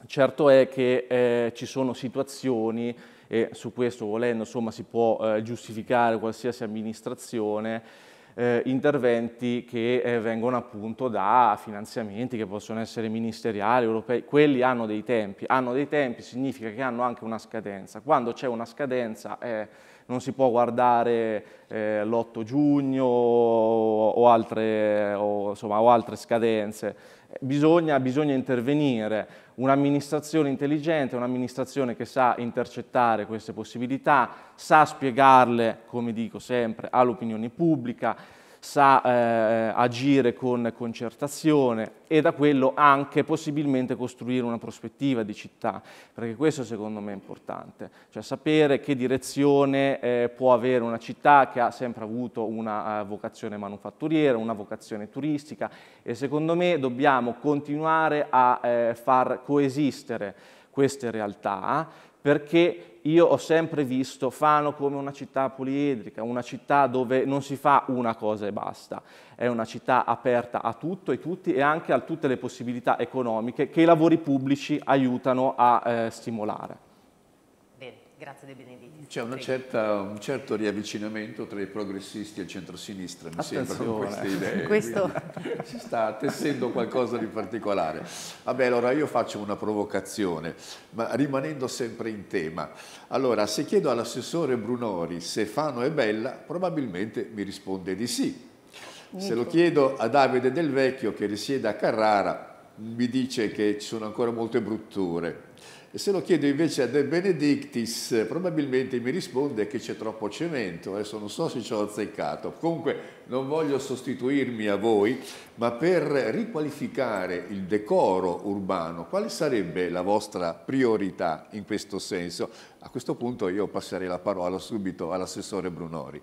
Certo è che eh, ci sono situazioni, e su questo volendo insomma, si può eh, giustificare qualsiasi amministrazione, eh, interventi che eh, vengono appunto da finanziamenti che possono essere ministeriali, europei, quelli hanno dei tempi, hanno dei tempi significa che hanno anche una scadenza, quando c'è una scadenza eh, non si può guardare eh, l'8 giugno o altre, o, insomma, o altre scadenze, Bisogna, bisogna, intervenire. Un'amministrazione intelligente, un'amministrazione che sa intercettare queste possibilità, sa spiegarle, come dico sempre, all'opinione pubblica, sa eh, agire con concertazione e da quello anche possibilmente costruire una prospettiva di città, perché questo secondo me è importante, cioè sapere che direzione eh, può avere una città che ha sempre avuto una uh, vocazione manufatturiera, una vocazione turistica e secondo me dobbiamo continuare a eh, far coesistere queste realtà perché io ho sempre visto Fano come una città poliedrica, una città dove non si fa una cosa e basta, è una città aperta a tutto e tutti e anche a tutte le possibilità economiche che i lavori pubblici aiutano a eh, stimolare. Grazie De Benedetti. C'è un certo riavvicinamento tra i progressisti e il centrosinistra, mi sembra, sembrano queste idee. Questo... Si sta tessendo qualcosa di particolare. Vabbè, allora io faccio una provocazione, ma rimanendo sempre in tema. Allora, se chiedo all'assessore Brunori se Fano è bella, probabilmente mi risponde di sì. Se lo chiedo a Davide Del Vecchio, che risiede a Carrara, mi dice che ci sono ancora molte brutture e se lo chiedo invece a De Benedictis, probabilmente mi risponde che c'è troppo cemento, adesso non so se ci ho azzeccato. Comunque non voglio sostituirmi a voi, ma per riqualificare il decoro urbano, quale sarebbe la vostra priorità in questo senso? A questo punto io passerei la parola subito all'assessore Brunori.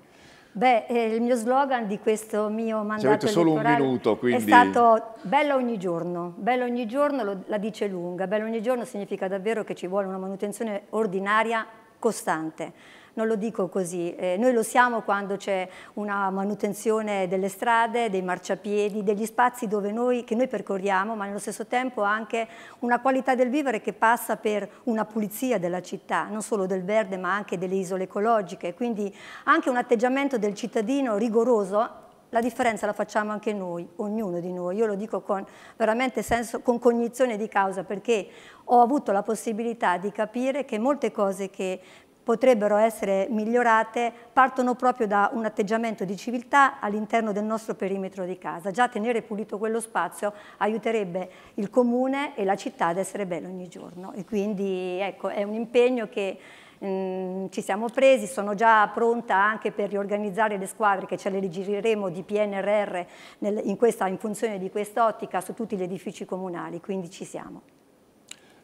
Beh, eh, il mio slogan di questo mio mandato solo un minuto, quindi... è stato bello ogni giorno, bello ogni giorno lo, la dice lunga, bello ogni giorno significa davvero che ci vuole una manutenzione ordinaria costante non lo dico così, eh, noi lo siamo quando c'è una manutenzione delle strade, dei marciapiedi, degli spazi noi, che noi percorriamo, ma nello stesso tempo anche una qualità del vivere che passa per una pulizia della città, non solo del verde ma anche delle isole ecologiche, quindi anche un atteggiamento del cittadino rigoroso la differenza la facciamo anche noi, ognuno di noi. Io lo dico con veramente senso, con cognizione di causa, perché ho avuto la possibilità di capire che molte cose che potrebbero essere migliorate partono proprio da un atteggiamento di civiltà all'interno del nostro perimetro di casa. Già tenere pulito quello spazio aiuterebbe il comune e la città ad essere bello ogni giorno e quindi ecco, è un impegno che mh, mm, ci siamo presi, sono già pronta anche per riorganizzare le squadre che ce le rigireremo di PNRR nel, in, questa, in funzione di quest'ottica su tutti gli edifici comunali, quindi ci siamo.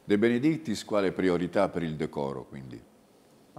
De Benedictis quale priorità per il decoro quindi?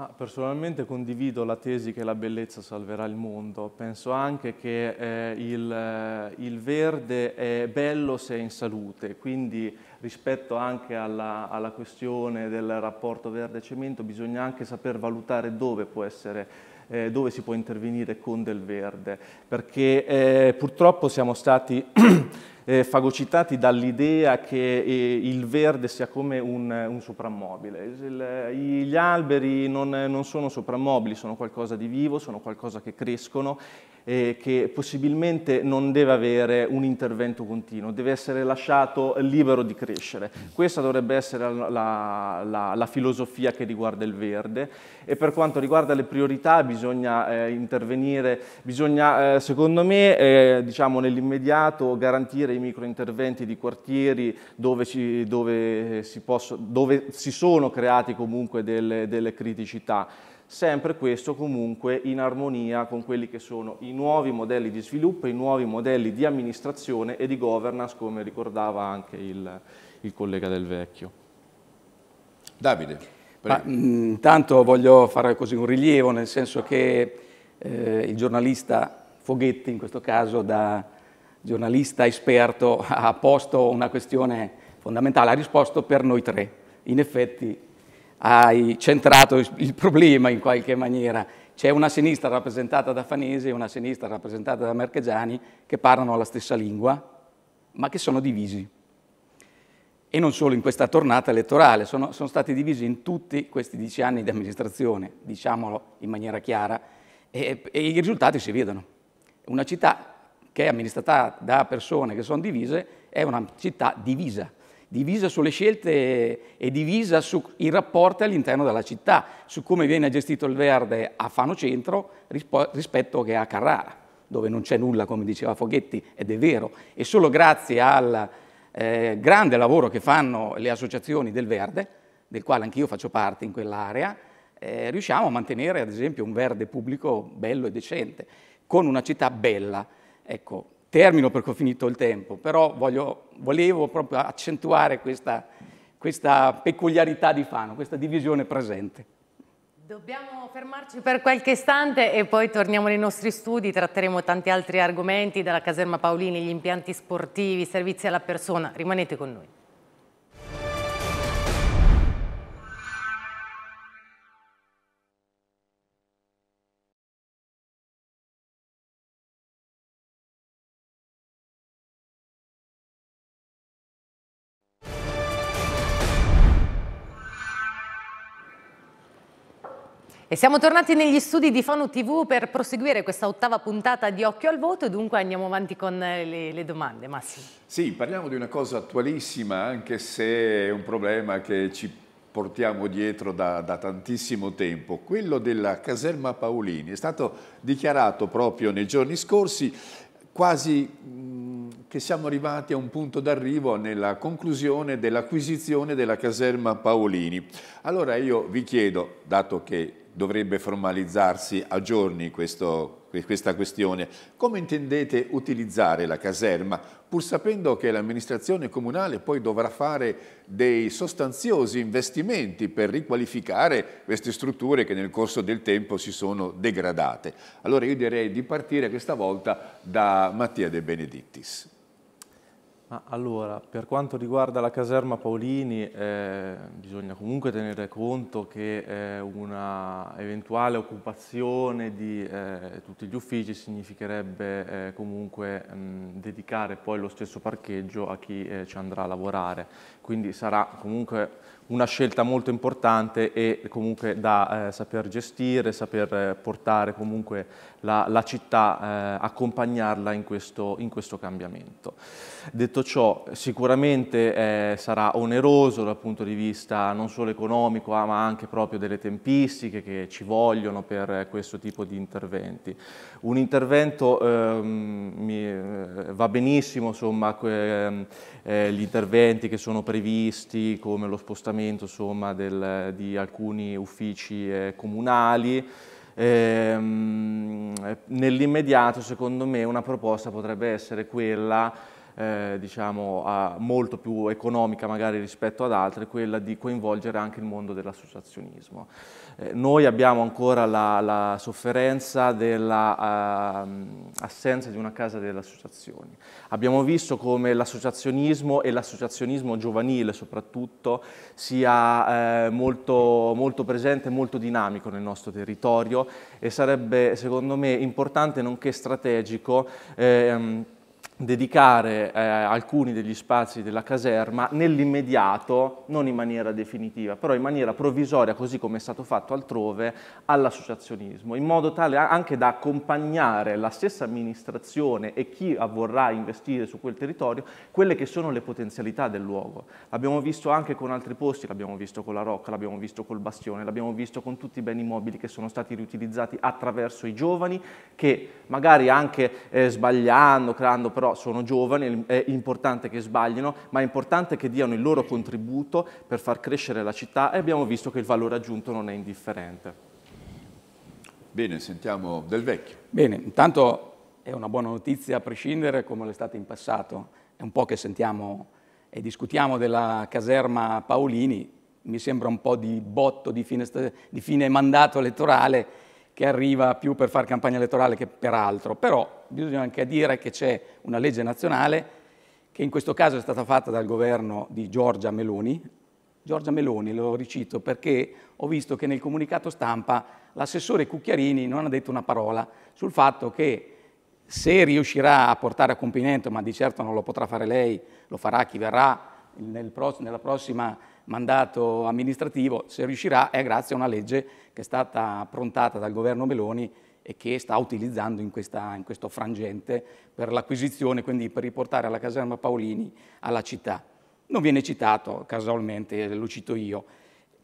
Ah, personalmente condivido la tesi che la bellezza salverà il mondo. Penso anche che eh, il, eh, il, verde è bello se è in salute, quindi rispetto anche alla, alla questione del rapporto verde-cemento bisogna anche saper valutare dove può essere eh, dove si può intervenire con del verde, perché eh, purtroppo siamo stati eh, fagocitati dall'idea che eh, il verde sia come un, un soprammobile. Il, eh, gli alberi non, non, sono soprammobili, sono qualcosa di vivo, sono qualcosa che crescono e eh, che possibilmente non deve avere un intervento continuo, deve essere lasciato libero di crescere. Questa dovrebbe essere la, la, la filosofia che riguarda il verde e per quanto riguarda le priorità bisogna eh, intervenire, bisogna eh, secondo me diciamo, nell'immediato garantire dei microinterventi di quartieri dove, ci, dove, si, posso, dove si, sono creati comunque delle, delle criticità sempre questo comunque in armonia con quelli che sono i nuovi modelli di sviluppo, i nuovi modelli di amministrazione e di governance, come ricordava anche il, il collega del Vecchio. Davide. Ma, mm, intanto voglio fare così un rilievo, nel senso che eh, il giornalista Foghetti, in questo caso, da giornalista esperto, ha posto una questione fondamentale, ha risposto per noi tre. In effetti hai centrato il problema in qualche maniera. C'è una sinistra rappresentata da Fanesi e una sinistra rappresentata da Marchegiani che parlano la stessa lingua, ma che sono divisi. E non solo in questa tornata elettorale, sono, sono stati divisi in tutti questi dieci anni di amministrazione, diciamolo in maniera chiara, e, e i risultati si vedono. Una città che è amministrata da persone che sono divise, è una città divisa divisa sulle scelte e divisa sui rapporti all'interno della città, su come viene gestito il verde a Fano Centro rispetto che a Carrara, dove non c'è nulla, come diceva Foghetti, ed è vero, e solo grazie al eh, grande lavoro che fanno le associazioni del verde, del quale anch'io faccio parte in quell'area, eh, riusciamo a mantenere ad esempio un verde pubblico bello e decente, con una città bella, Ecco, termino perché ho finito il tempo, però voglio, volevo proprio accentuare questa, questa peculiarità di Fano, questa divisione presente. Dobbiamo fermarci per qualche istante e poi torniamo nei nostri studi, tratteremo tanti altri argomenti, dalla caserma Paolini, gli impianti sportivi, servizi alla persona. Rimanete con noi. E siamo tornati negli studi di Fano TV per proseguire questa ottava puntata di Occhio al Voto e dunque andiamo avanti con eh, le, le, domande. Massimo. Sì, parliamo di una cosa attualissima anche se è un problema che ci portiamo dietro da, da tantissimo tempo. Quello della caserma Paolini è stato dichiarato proprio nei giorni scorsi quasi che siamo arrivati a un punto d'arrivo nella conclusione dell'acquisizione della caserma Paolini. Allora io vi chiedo, dato che dovrebbe formalizzarsi a giorni questo, questa questione. Come intendete utilizzare la caserma, pur sapendo che l'amministrazione comunale poi dovrà fare dei sostanziosi investimenti per riqualificare queste strutture che nel corso del tempo si sono degradate? Allora io direi di partire questa volta da Mattia De Benedittis. Allora, per quanto riguarda la caserma Paolini, eh, bisogna comunque tenere conto che eh, una eventuale occupazione di eh, tutti gli uffici significherebbe eh, comunque mh, mm, dedicare poi lo stesso parcheggio a chi eh, ci andrà a lavorare, quindi sarà comunque una scelta molto importante e comunque da eh, saper gestire, saper portare comunque la, la città, accompagnarla in questo, in questo cambiamento. Detto ciò, sicuramente eh, sarà oneroso dal punto di vista non solo economico, ah, ma anche proprio delle tempistiche che ci vogliono per questo tipo di interventi. Un intervento ehm, eh, mi, va benissimo, insomma, que, ehm, eh, gli interventi che sono previsti, come lo spostamento insomma, del, di alcuni uffici eh, comunali, Ehm, nell'immediato secondo me una proposta potrebbe essere quella eh, diciamo, a, molto più economica magari rispetto ad altre, quella di coinvolgere anche il mondo dell'associazionismo. Eh, noi abbiamo ancora la, la sofferenza dell'assenza ehm, uh, di una casa delle associazioni. Abbiamo visto come l'associazionismo e l'associazionismo giovanile soprattutto sia eh, molto, molto presente e molto dinamico nel nostro territorio e sarebbe secondo me importante nonché strategico ehm, dedicare eh, alcuni degli spazi della caserma nell'immediato, non in maniera definitiva, però in maniera provvisoria, così come è stato fatto altrove, all'associazionismo, in modo tale anche da accompagnare la stessa amministrazione e chi vorrà investire su quel territorio, quelle che sono le potenzialità del luogo. L'abbiamo visto anche con altri posti, l'abbiamo visto con la Rocca, l'abbiamo visto col Bastione, l'abbiamo visto con tutti i beni mobili che sono stati riutilizzati attraverso i giovani, che magari anche eh, sbagliando, creando però però sono giovani, è importante che sbaglino, ma è importante che diano il loro contributo per far crescere la città e abbiamo visto che il valore aggiunto non è indifferente. Bene, sentiamo Del Vecchio. Bene, intanto è una buona notizia a prescindere come l'è stata in passato. È un po' che sentiamo e discutiamo della caserma Paolini, mi sembra un po' di botto di fine, di fine mandato elettorale che arriva più per fare campagna elettorale che per altro, però bisogna anche dire che c'è una legge nazionale che in questo caso è stata fatta dal governo di Giorgia Meloni. Giorgia Meloni, lo ricito perché ho visto che nel comunicato stampa l'assessore Cucchiarini non ha detto una parola sul fatto che se riuscirà a portare a compimento, ma di certo non lo potrà fare lei, lo farà chi verrà nel, nella prossima mandato amministrativo, se riuscirà è grazie a una legge che è stata approntata dal governo Meloni e che sta utilizzando in, questa, in questo frangente per l'acquisizione, quindi per riportare la caserma Paolini alla città. Non viene citato casualmente, lo cito io.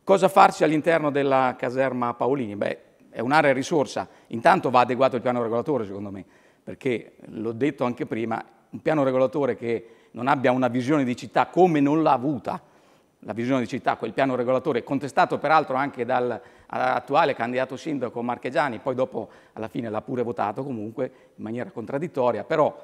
Cosa farsi all'interno della caserma Paolini? Beh, è un'area risorsa. Intanto va adeguato il piano regolatore, secondo me, perché l'ho detto anche prima, un piano regolatore che non abbia una visione di città come non l'ha avuta la visione di città, quel piano regolatore, contestato peraltro anche dall'attuale candidato sindaco Marchegiani, poi dopo alla fine l'ha pure votato comunque in maniera contraddittoria, però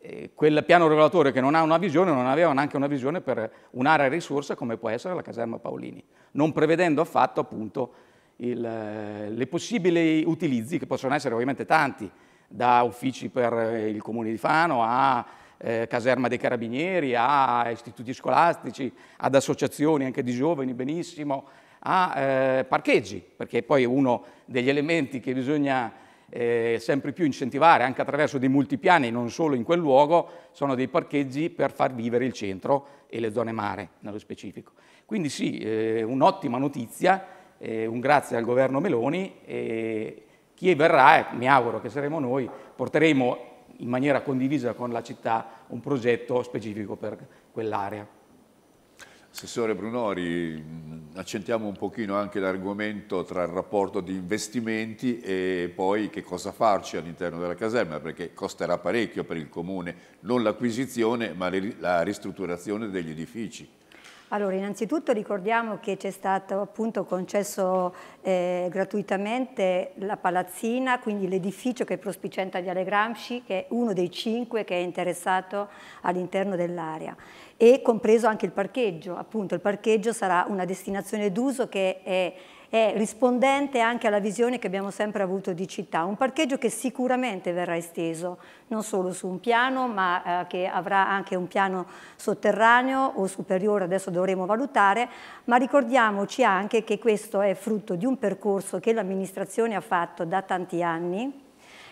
eh, quel piano regolatore che non ha una visione non aveva neanche una visione per un'area risorsa come può essere la caserma Paolini, non prevedendo affatto appunto il, eh, le possibili utilizzi che possono essere ovviamente tanti, da uffici per il comune di Fano a eh, caserma dei carabinieri, a istituti scolastici, ad associazioni anche di giovani, benissimo, a eh, parcheggi, perché poi uno degli elementi che bisogna eh, sempre più incentivare anche attraverso dei multipiani, non solo in quel luogo, sono dei parcheggi per far vivere il centro e le zone mare nello specifico. Quindi sì, eh, un'ottima notizia, eh, un grazie al governo Meloni e chi verrà, eh, mi auguro che saremo noi, porteremo in maniera condivisa con la città un progetto specifico per quell'area. Assessore Brunori, accentiamo un pochino anche l'argomento tra il rapporto di investimenti e poi che cosa farci all'interno della caserma, perché costerà parecchio per il Comune non l'acquisizione ma la ristrutturazione degli edifici. Allora, innanzitutto ricordiamo che c'è stato appunto concesso eh, gratuitamente la palazzina, quindi l'edificio che è prospicenta Viale Gramsci, che è uno dei cinque che è interessato all'interno dell'area e compreso anche il parcheggio, appunto il parcheggio sarà una destinazione d'uso che è è rispondente anche alla visione che abbiamo sempre avuto di città, un parcheggio che sicuramente verrà esteso, non solo su un piano, ma eh, che avrà anche un piano sotterraneo o superiore, adesso dovremo valutare, ma ricordiamoci anche che questo è frutto di un percorso che l'amministrazione ha fatto da tanti anni,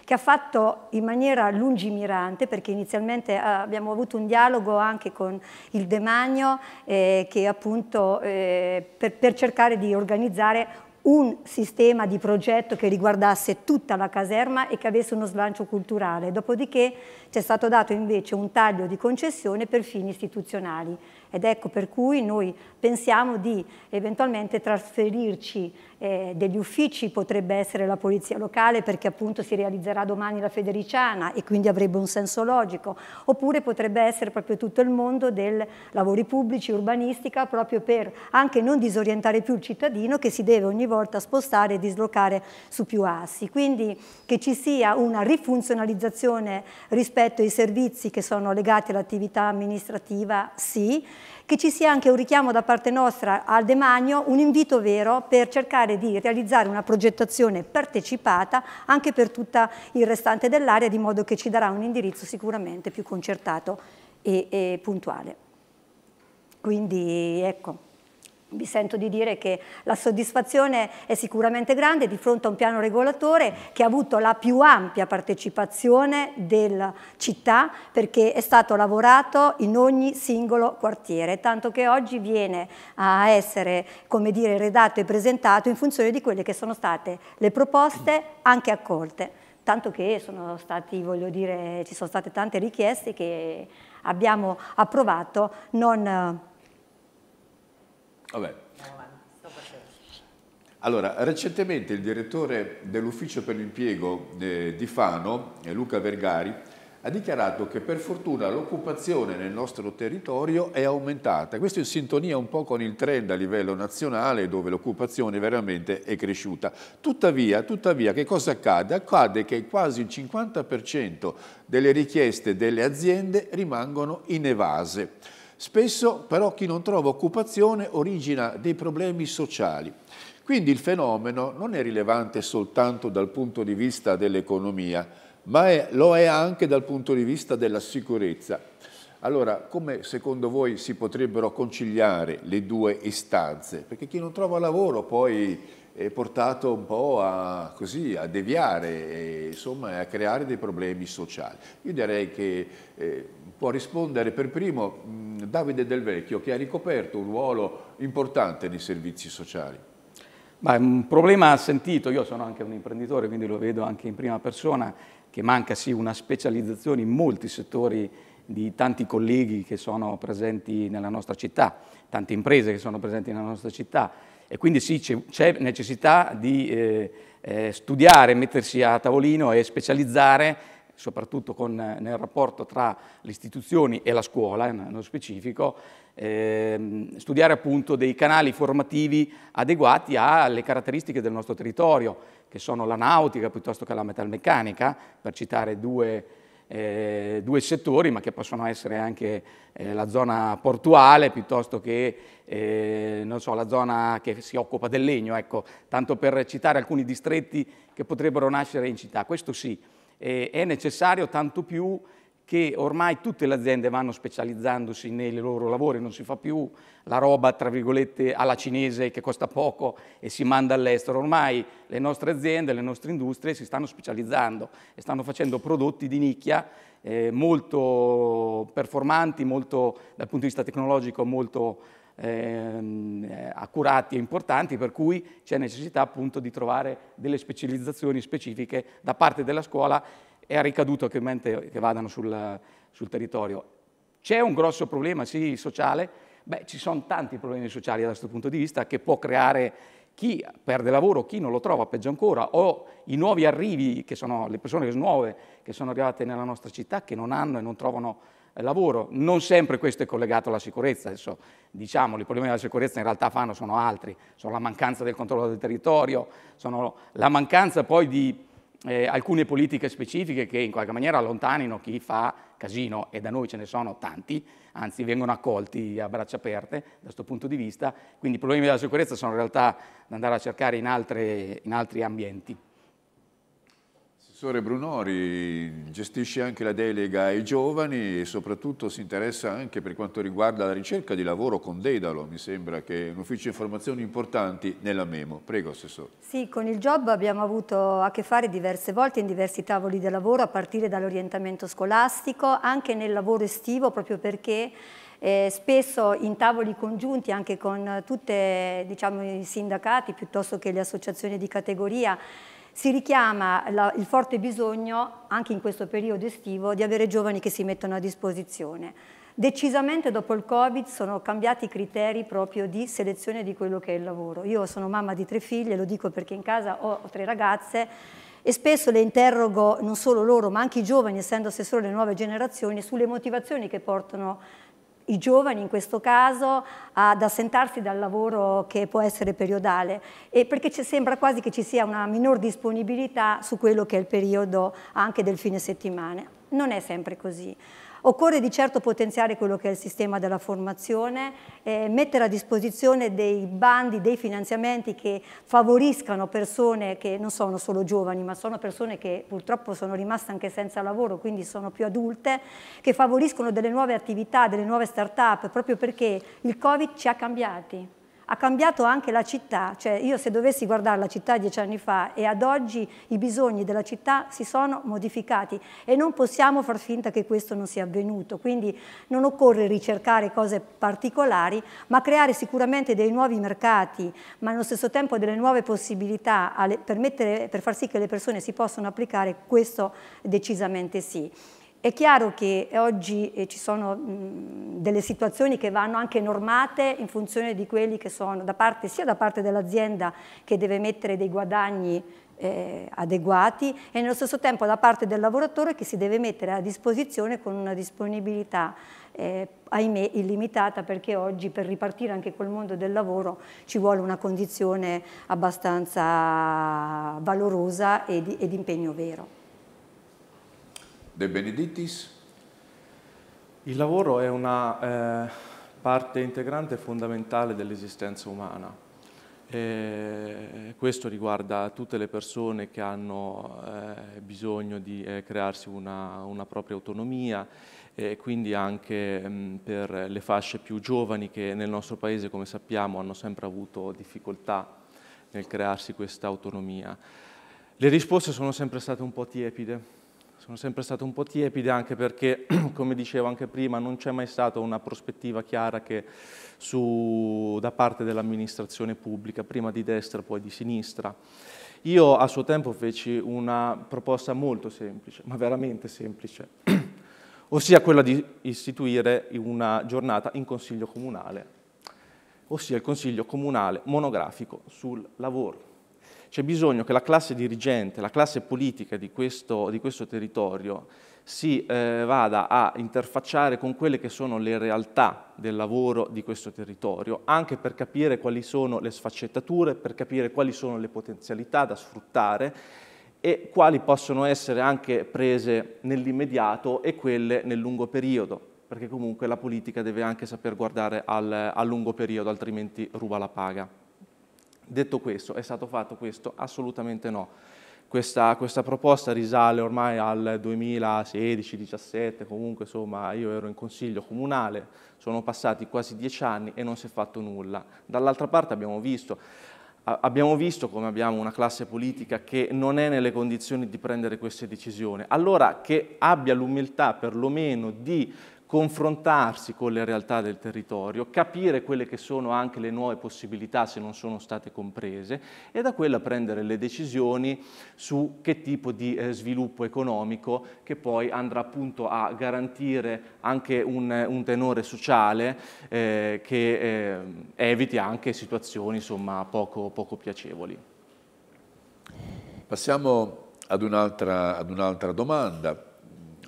che ha fatto in maniera lungimirante, perché inizialmente eh, abbiamo avuto un dialogo anche con il Demagno, eh, che appunto eh, per, per cercare di organizzare un sistema di progetto che riguardasse tutta la caserma e che avesse uno slancio culturale, dopodiché ci è stato dato invece un taglio di concessione per fini istituzionali ed ecco per cui noi pensiamo di eventualmente trasferirci eh, degli uffici potrebbe essere la polizia locale perché appunto si realizzerà domani la federiciana e quindi avrebbe un senso logico, oppure potrebbe essere proprio tutto il mondo del lavori pubblici, urbanistica, proprio per anche non disorientare più il cittadino che si deve ogni volta spostare e dislocare su più assi. Quindi che ci sia una rifunzionalizzazione rispetto ai servizi che sono legati all'attività amministrativa, sì, che ci sia anche un richiamo da parte nostra al demagno, un invito vero per cercare di realizzare una progettazione partecipata anche per tutta il restante dell'area, di modo che ci darà un indirizzo sicuramente più concertato e, e puntuale. Quindi ecco, mi sento di dire che la soddisfazione è sicuramente grande di fronte a un piano regolatore che ha avuto la più ampia partecipazione della città perché è stato lavorato in ogni singolo quartiere, tanto che oggi viene a essere come dire, redatto e presentato in funzione di quelle che sono state le proposte anche accolte. Tanto che sono stati, dire, ci sono state tante richieste che abbiamo approvato non Vabbè. Allora, recentemente il direttore dell'ufficio per l'impiego eh, di Fano, eh, Luca Vergari, ha dichiarato che per fortuna l'occupazione nel nostro territorio è aumentata. Questo in sintonia un po' con il trend a livello nazionale dove l'occupazione veramente è cresciuta. Tuttavia, tuttavia, che cosa accade? Accade che quasi il 50% delle richieste delle aziende rimangono inevase. Spesso però chi non trova occupazione origina dei problemi sociali. Quindi il fenomeno non è rilevante soltanto dal punto di vista dell'economia, ma è, lo è anche dal punto di vista della sicurezza. Allora, come secondo voi si potrebbero conciliare le due istanze? Perché chi non trova lavoro poi è portato un po' a, così, a deviare, e, insomma, a creare dei problemi sociali. Io direi che eh, può rispondere per primo mm, Davide Del Vecchio che ha ricoperto un ruolo importante nei servizi sociali. Ma è un problema sentito, io sono anche un imprenditore quindi lo vedo anche in prima persona, che manca sì una specializzazione in molti settori di tanti colleghi che sono presenti nella nostra città, tante imprese che sono presenti nella nostra città e quindi sì c'è necessità di eh, eh, studiare, mettersi a tavolino e specializzare soprattutto con, eh, nel rapporto tra le istituzioni e la scuola, eh, nello specifico, ehm, studiare appunto dei canali formativi adeguati alle caratteristiche del nostro territorio, che sono la nautica piuttosto che la metalmeccanica, per citare due, eh, due settori, ma che possono essere anche eh, la zona portuale piuttosto che eh, so, la zona che si occupa del legno, ecco, tanto per citare alcuni distretti che potrebbero nascere in città. Questo sì eh, è necessario tanto più che ormai tutte le aziende vanno specializzandosi nei loro lavori, non si fa più la roba, tra virgolette, alla cinese che costa poco e si manda all'estero. Ormai le nostre aziende, le nostre industrie si stanno specializzando e stanno facendo prodotti di nicchia eh, molto performanti, molto, dal punto di vista tecnologico molto ehm, eh, accurati e importanti, per cui c'è necessità appunto di trovare delle specializzazioni specifiche da parte della scuola e a ricaduto che, che vadano sul, sul territorio. C'è un grosso problema, sì, sociale, Beh, ci sono tanti problemi sociali da questo punto di vista che può creare chi perde lavoro, chi non lo trova, peggio ancora, o i nuovi arrivi, che sono le persone nuove che sono arrivate nella nostra città, che non hanno e non trovano eh, lavoro. Non sempre questo è collegato alla sicurezza, adesso diciamo, i problemi della sicurezza in realtà fanno sono altri, sono la mancanza del controllo del territorio, sono la mancanza poi di eh, alcune politiche specifiche che in qualche maniera allontanino chi fa casino e da noi ce ne sono tanti, anzi vengono accolti a braccia aperte da questo punto di vista, quindi i problemi della sicurezza sono in realtà da andare a cercare in, altre, in altri ambienti professore Brunori gestisce anche la delega ai giovani e soprattutto si interessa anche per quanto riguarda la ricerca di lavoro con Dedalo, mi sembra che è un ufficio informazioni importanti nella Memo. Prego Assessore. Sì, con il Job abbiamo avuto a che fare diverse volte in diversi tavoli di lavoro a partire dall'orientamento scolastico, anche nel lavoro estivo proprio perché eh, spesso in tavoli congiunti anche con tutti diciamo, i sindacati piuttosto che le associazioni di categoria si richiama la, il forte bisogno, anche in questo periodo estivo, di avere giovani che si mettono a disposizione. Decisamente dopo il Covid sono cambiati i criteri proprio di selezione di quello che è il lavoro. Io sono mamma di tre figlie, lo dico perché in casa ho, ho tre ragazze e spesso le interrogo non solo loro ma anche i giovani, essendo assessore delle nuove generazioni, sulle motivazioni che portano a i giovani in questo caso ad assentarsi dal lavoro che può essere periodale e perché ci sembra quasi che ci sia una minor disponibilità su quello che è il periodo anche del fine settimana. Non è sempre così. Occorre di certo potenziare quello che è il sistema della formazione, eh, mettere a disposizione dei bandi, dei finanziamenti che favoriscano persone che non sono solo giovani, ma sono persone che purtroppo sono rimaste anche senza lavoro, quindi sono più adulte, che favoriscono delle nuove attività, delle nuove start-up, proprio perché il Covid ci ha cambiati ha cambiato anche la città, cioè io se dovessi guardare la città dieci anni fa e ad oggi i bisogni della città si sono modificati e non possiamo far finta che questo non sia avvenuto, quindi non occorre ricercare cose particolari, ma creare sicuramente dei nuovi mercati, ma allo stesso tempo delle nuove possibilità per, mettere, per far sì che le persone si possano applicare, questo decisamente sì. È chiaro che oggi eh, ci sono mm, delle situazioni che vanno anche normate in funzione di quelli che sono, da parte, sia da parte dell'azienda che deve mettere dei guadagni eh, adeguati e nello stesso tempo da parte del lavoratore che si deve mettere a disposizione con una disponibilità eh, ahimè illimitata perché oggi per ripartire anche col mondo del lavoro ci vuole una condizione abbastanza valorosa e di, e di impegno vero. De Benedictis? Il lavoro è una eh, parte integrante e fondamentale dell'esistenza umana. E questo riguarda tutte le persone che hanno eh, bisogno di eh, crearsi una, una, propria autonomia e quindi anche mh, mm, per le fasce più giovani che nel nostro paese, come sappiamo, hanno sempre avuto difficoltà nel crearsi questa autonomia. Le risposte sono sempre state un po' tiepide, sono sempre state un po' tiepide anche perché, come dicevo anche prima, non c'è mai stata una prospettiva chiara che su, da parte dell'amministrazione pubblica, prima di destra poi di sinistra. Io a suo tempo feci una proposta molto semplice, ma veramente semplice, ossia quella di istituire una giornata in consiglio comunale, ossia il consiglio comunale monografico sul lavoro c'è bisogno che la classe dirigente, la classe politica di questo, di questo territorio si eh, vada a interfacciare con quelle che sono le realtà del lavoro di questo territorio, anche per capire quali sono le sfaccettature, per capire quali sono le potenzialità da sfruttare e quali possono essere anche prese nell'immediato e quelle nel lungo periodo, perché comunque la politica deve anche saper guardare al, a lungo periodo, altrimenti ruba la paga. Detto questo, è stato fatto questo? Assolutamente no. Questa, questa proposta risale ormai al 2016-17, comunque insomma io ero in consiglio comunale, sono passati quasi dieci anni e non si è fatto nulla. Dall'altra parte abbiamo visto, abbiamo visto come abbiamo una classe politica che non è nelle condizioni di prendere queste decisioni. Allora che abbia l'umiltà perlomeno di confrontarsi con le realtà del territorio, capire quelle che sono anche le nuove possibilità se non sono state comprese e da quella prendere le decisioni su che tipo di eh, sviluppo economico che poi andrà appunto a garantire anche un, eh, un tenore sociale eh, che eh, eviti anche situazioni insomma, poco, poco piacevoli. Passiamo ad un'altra, ad un'altra domanda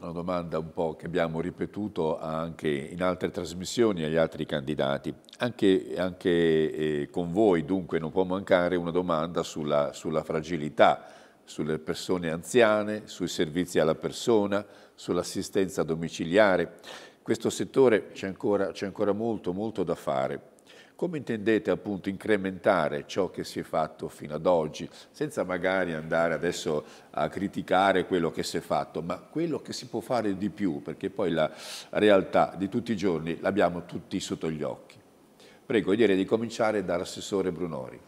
una domanda un po' che abbiamo ripetuto anche in altre trasmissioni agli altri candidati. Anche, anche eh, con voi dunque non può mancare una domanda sulla, sulla fragilità, sulle persone anziane, sui servizi alla persona, sull'assistenza domiciliare. Questo settore c'è ancora, ancora molto, molto da fare. Come intendete appunto incrementare ciò che si è fatto fino ad oggi, senza magari andare adesso a criticare quello che si è fatto, ma quello che si può fare di più, perché poi la realtà di tutti i giorni l'abbiamo tutti sotto gli occhi. Prego, direi di cominciare dall'assessore Brunori.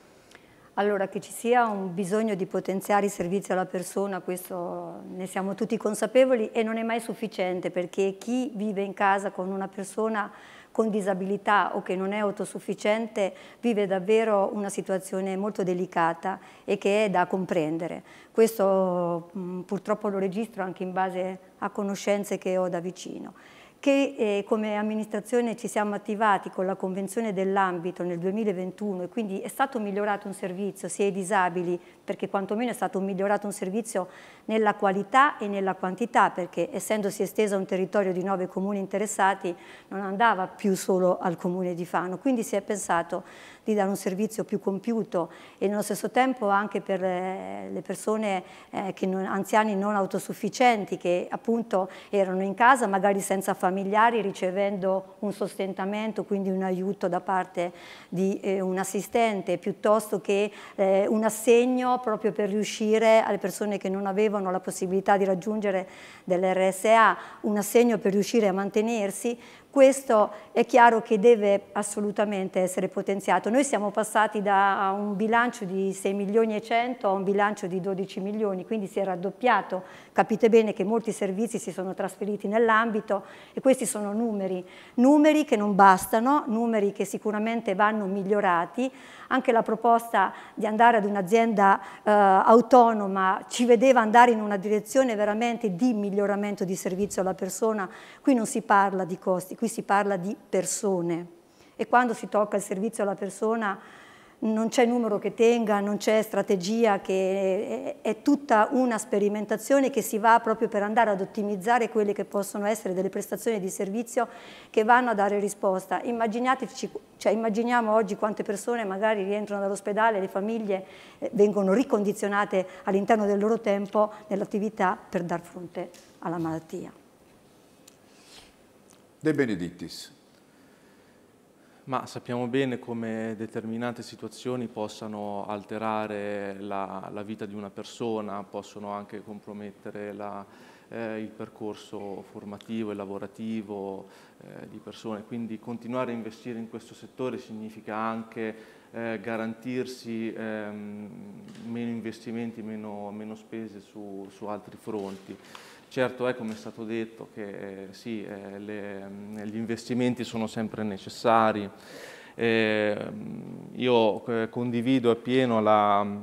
Allora, che ci sia un bisogno di potenziare i servizi alla persona, questo ne siamo tutti consapevoli e non è mai sufficiente perché chi vive in casa con una persona con disabilità o che non è autosufficiente vive davvero una situazione molto delicata e che è da comprendere. Questo purtroppo lo registro anche in base a conoscenze che ho da vicino che eh, come amministrazione ci siamo attivati con la Convenzione dell'ambito nel 2021 e quindi è stato migliorato un servizio sia ai disabili perché quantomeno è stato migliorato un servizio nella qualità e nella quantità perché essendosi estesa un territorio di nove comuni interessati non andava più solo al comune di Fano quindi si è pensato di dare un servizio più compiuto e nello stesso tempo anche per eh, le persone eh, non, anziani non autosufficienti che appunto erano in casa magari senza familiari ricevendo un sostentamento, quindi un aiuto da parte di eh, un assistente piuttosto che eh, un assegno proprio per riuscire alle persone che non avevano la possibilità di raggiungere dell'RSA, un assegno per riuscire a mantenersi, questo è chiaro che deve assolutamente essere potenziato. Noi siamo passati da un bilancio di 6 milioni e 100 a un bilancio di 12 milioni, quindi si è raddoppiato Capite bene che molti servizi si sono trasferiti nell'ambito e questi sono numeri, numeri che non bastano, numeri che sicuramente vanno migliorati. Anche la proposta di andare ad un'azienda eh, autonoma ci vedeva andare in una direzione veramente di miglioramento di servizio alla persona. Qui non si parla di costi, qui si parla di persone. E quando si tocca il servizio alla persona non c'è numero che tenga, non c'è strategia, che è tutta una sperimentazione che si va proprio per andare ad ottimizzare quelle che possono essere delle prestazioni di servizio che vanno a dare risposta. Cioè, immaginiamo oggi quante persone magari rientrano dall'ospedale, le famiglie eh, vengono ricondizionate all'interno del loro tempo nell'attività per dar fronte alla malattia. De Benedictis. Ma sappiamo bene come determinate situazioni possano alterare la, la vita di una persona, possono anche compromettere la, eh, il percorso formativo e lavorativo eh, di persone. Quindi continuare a investire in questo settore significa anche eh, garantirsi ehm, meno investimenti, meno, meno spese su, su altri fronti. Certo è, come è stato detto, che eh, sì, eh, le, mm, gli investimenti sono sempre necessari. Ehm, io eh, condivido appieno la, mm,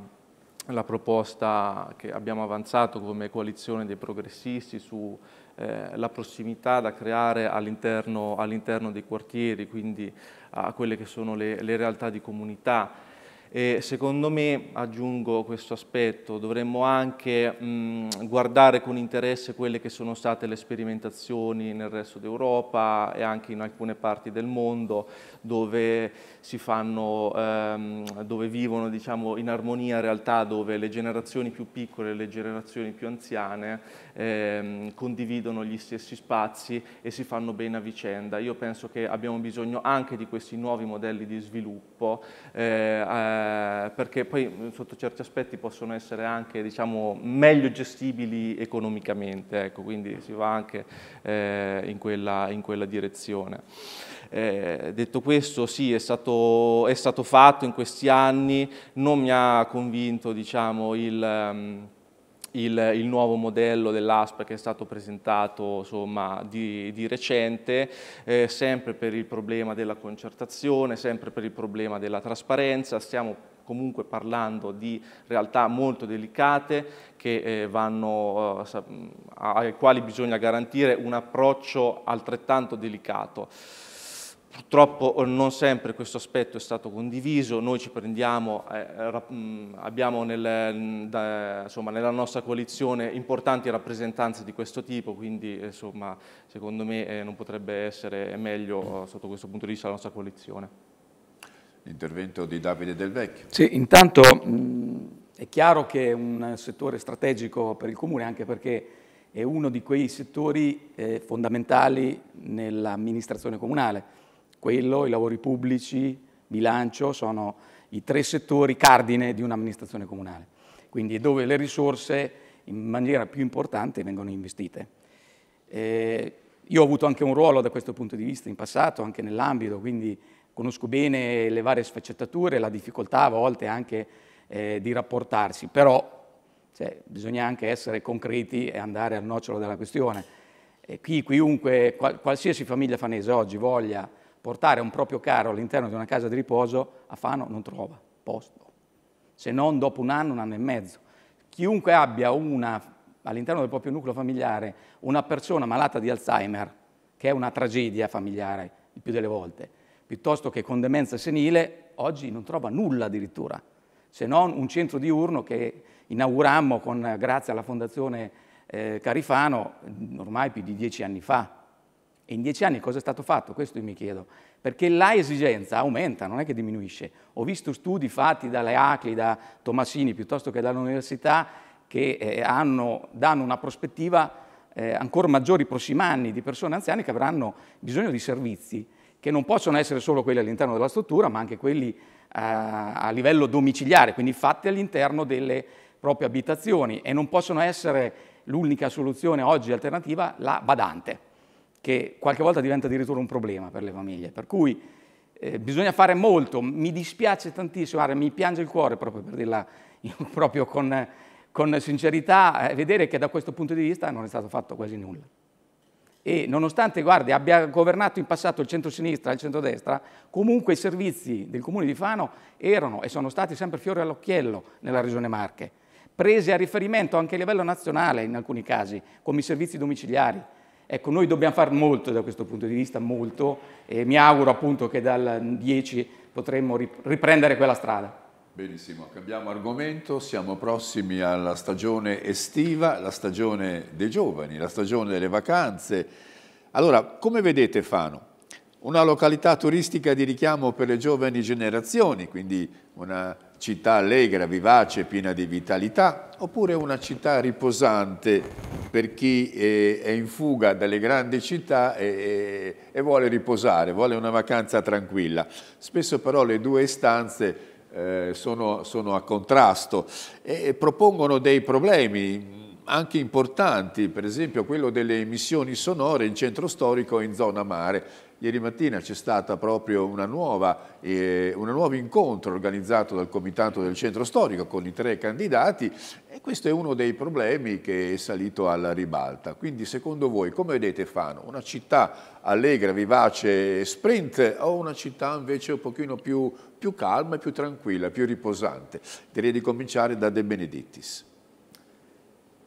la proposta che abbiamo avanzato come coalizione dei progressisti sulla eh, prossimità da creare all'interno all dei quartieri, quindi a quelle che sono le, le realtà di comunità. E secondo me, aggiungo questo aspetto, dovremmo anche mh, guardare con interesse quelle che sono state le sperimentazioni nel resto d'Europa e anche in alcune parti del mondo dove, fanno, ehm, dove vivono diciamo, in armonia realtà dove le generazioni più piccole e le generazioni più anziane ehm, condividono gli stessi spazi e si fanno bene a vicenda. Io penso che abbiamo bisogno anche di questi nuovi modelli di sviluppo eh, eh, perché poi mm, sotto certi aspetti possono essere anche diciamo, meglio gestibili economicamente, ecco, quindi si va anche eh, in, quella, in, quella, direzione. Eh, detto questo, sì, è stato, è stato, fatto in questi anni, non mi ha convinto diciamo, il... Um, il, il nuovo modello dell'ASP che è stato presentato insomma, di, di recente, eh, sempre per il problema della concertazione, sempre per il problema della trasparenza, stiamo comunque parlando di realtà molto delicate che, eh, vanno, eh, ai quali bisogna garantire un approccio altrettanto delicato. Purtroppo eh, non sempre questo aspetto è stato condiviso, noi ci prendiamo, eh, mm, abbiamo nel, mm, da, insomma, nella nostra coalizione importanti rappresentanze di questo tipo, quindi eh, insomma, secondo me eh, non potrebbe essere eh, meglio sotto questo punto di vista la nostra coalizione. L'intervento di Davide Del Vecchio. Sì, intanto mh, mm, è chiaro che è un settore strategico per il Comune anche perché è uno di quei settori fondamentali nell'amministrazione comunale quello, i lavori pubblici, bilancio, sono i tre settori cardine di un'amministrazione comunale. Quindi è dove le risorse in maniera più importante vengono investite. Eh, io ho avuto anche un ruolo da questo punto di vista in passato, anche nell'ambito, quindi conosco bene le varie sfaccettature, la difficoltà a volte anche eh, di rapportarsi, però cioè, bisogna anche essere concreti e andare al nocciolo della questione. E eh, chi, chiunque, qual, qualsiasi famiglia fanese oggi voglia portare un proprio caro all'interno di una casa di riposo, a Fano non trova posto, se non dopo un anno, un anno e mezzo. Chiunque abbia all'interno del proprio nucleo familiare una persona malata di Alzheimer, che è una tragedia familiare il più delle volte, piuttosto che con demenza senile, oggi non trova nulla addirittura, se non un centro diurno che inaugurammo con, grazie alla Fondazione eh, Carifano ormai più di dieci anni fa e in dieci anni cosa è stato fatto? Questo io mi chiedo. Perché la esigenza aumenta, non è che diminuisce. Ho visto studi fatti dalle ACLI, da Tomasini, piuttosto che dall'università, che eh, hanno, danno una prospettiva eh, ancora maggiori prossimi anni di persone anziane che avranno bisogno di servizi che non possono essere solo quelli all'interno della struttura, ma anche quelli eh, a livello domiciliare, quindi fatti all'interno delle proprie abitazioni e non possono essere l'unica soluzione oggi alternativa la badante che qualche volta diventa addirittura un problema per le famiglie. Per cui eh, bisogna fare molto. Mi dispiace tantissimo, guarda, mi piange il cuore proprio per dirla proprio con, con sincerità, eh, vedere che da questo punto di vista non è stato fatto quasi nulla. E nonostante guardi, abbia governato in passato il centro-sinistra e il centro-destra, comunque i servizi del comune di Fano erano e sono stati sempre fiori all'occhiello nella regione Marche, presi a riferimento anche a livello nazionale in alcuni casi, come i servizi domiciliari, Ecco, noi dobbiamo fare molto da questo punto di vista, molto, e mi auguro appunto che dal 10 potremmo riprendere quella strada. Benissimo, cambiamo argomento, siamo prossimi alla stagione estiva, la stagione dei giovani, la stagione delle vacanze. Allora, come vedete Fano, una località turistica di richiamo per le giovani generazioni, quindi una città allegra, vivace, piena di vitalità, oppure una città riposante per chi eh, è in fuga dalle grandi città eh, e, vuole riposare, vuole una vacanza tranquilla. Spesso però le due stanze eh, sono, sono a contrasto e propongono dei problemi anche importanti, per esempio quello delle emissioni sonore in centro storico e in zona mare Ieri mattina c'è stato proprio nuova, eh, un nuovo incontro organizzato dal Comitato del Centro Storico con i tre candidati e questo è uno dei problemi che è salito alla ribalta. Quindi secondo voi come vedete Fano? Una città allegra, vivace, e sprint o una città invece un pochino più, più calma, più tranquilla, più riposante? Direi di cominciare da De Benedittis.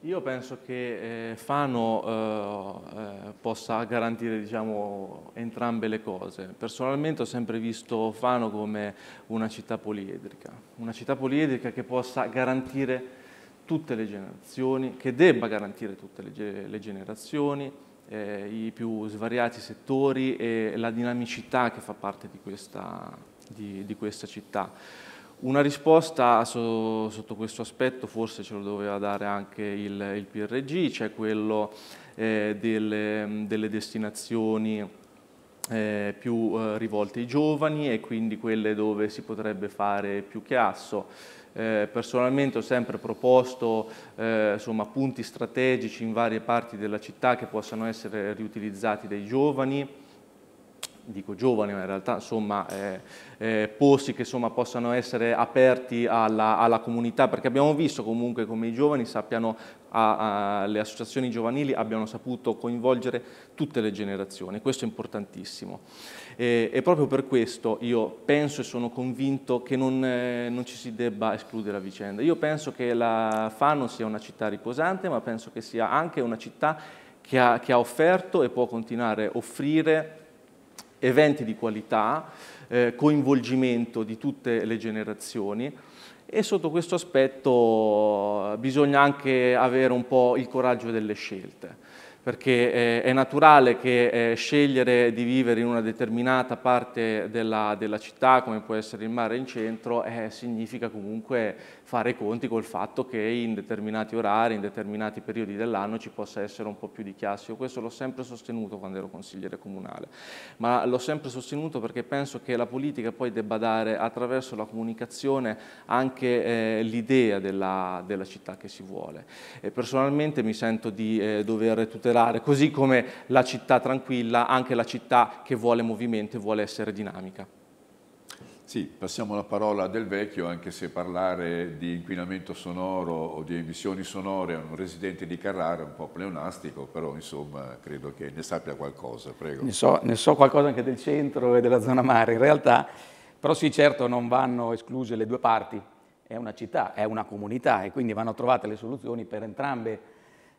Io penso che eh, Fano eh, eh, possa garantire diciamo, entrambe le cose. Personalmente ho sempre visto Fano come una città poliedrica, una città poliedrica che possa garantire tutte le generazioni, che debba garantire tutte le, le generazioni, eh, i più svariati settori e la dinamicità che fa parte di questa, di, di questa città. Una risposta so, sotto questo aspetto forse ce lo doveva dare anche il, il PRG, cioè quello eh, delle, delle, destinazioni eh, più eh, rivolte ai giovani e quindi quelle dove si potrebbe fare più chiasso. Eh, personalmente ho sempre proposto eh, insomma, punti strategici in varie parti della città che possano essere riutilizzati dai giovani, dico giovane, ma in realtà insomma, eh, eh, posti che insomma, possano essere aperti alla, alla, comunità, perché abbiamo visto comunque come i giovani sappiano, a, a, le associazioni giovanili abbiano saputo coinvolgere tutte le generazioni, questo è importantissimo. E, e proprio per questo io penso e sono convinto che non, eh, non ci si debba escludere a vicenda. Io penso che la Fano sia una città riposante, ma penso che sia anche una città che ha, che ha offerto e può continuare a offrire eventi di qualità, eh, coinvolgimento di tutte le generazioni e sotto questo aspetto bisogna anche avere un po' il coraggio delle scelte, perché eh, è naturale che eh, scegliere di vivere in una determinata parte della, della città, come può essere il mare in centro, eh, significa comunque fare i conti col fatto che in determinati orari, in determinati periodi dell'anno ci possa essere un po' più di chiassi. Io questo l'ho sempre sostenuto quando ero consigliere comunale, ma l'ho sempre sostenuto perché penso che la politica poi debba dare attraverso la comunicazione anche eh, l'idea della, della, città che si vuole. E personalmente mi sento di eh, dover tutelare, così come la città tranquilla, anche la città che vuole movimento e vuole essere dinamica. Sì, passiamo la parola a Del Vecchio, anche se parlare di inquinamento sonoro o di emissioni sonore a un residente di Carrara è un po' pleonastico, però insomma credo che ne sappia qualcosa, prego. Ne so, ne so qualcosa anche del centro e della zona mare, in realtà, però sì certo non vanno escluse le due parti, è una città, è una comunità e quindi vanno trovate le soluzioni per entrambe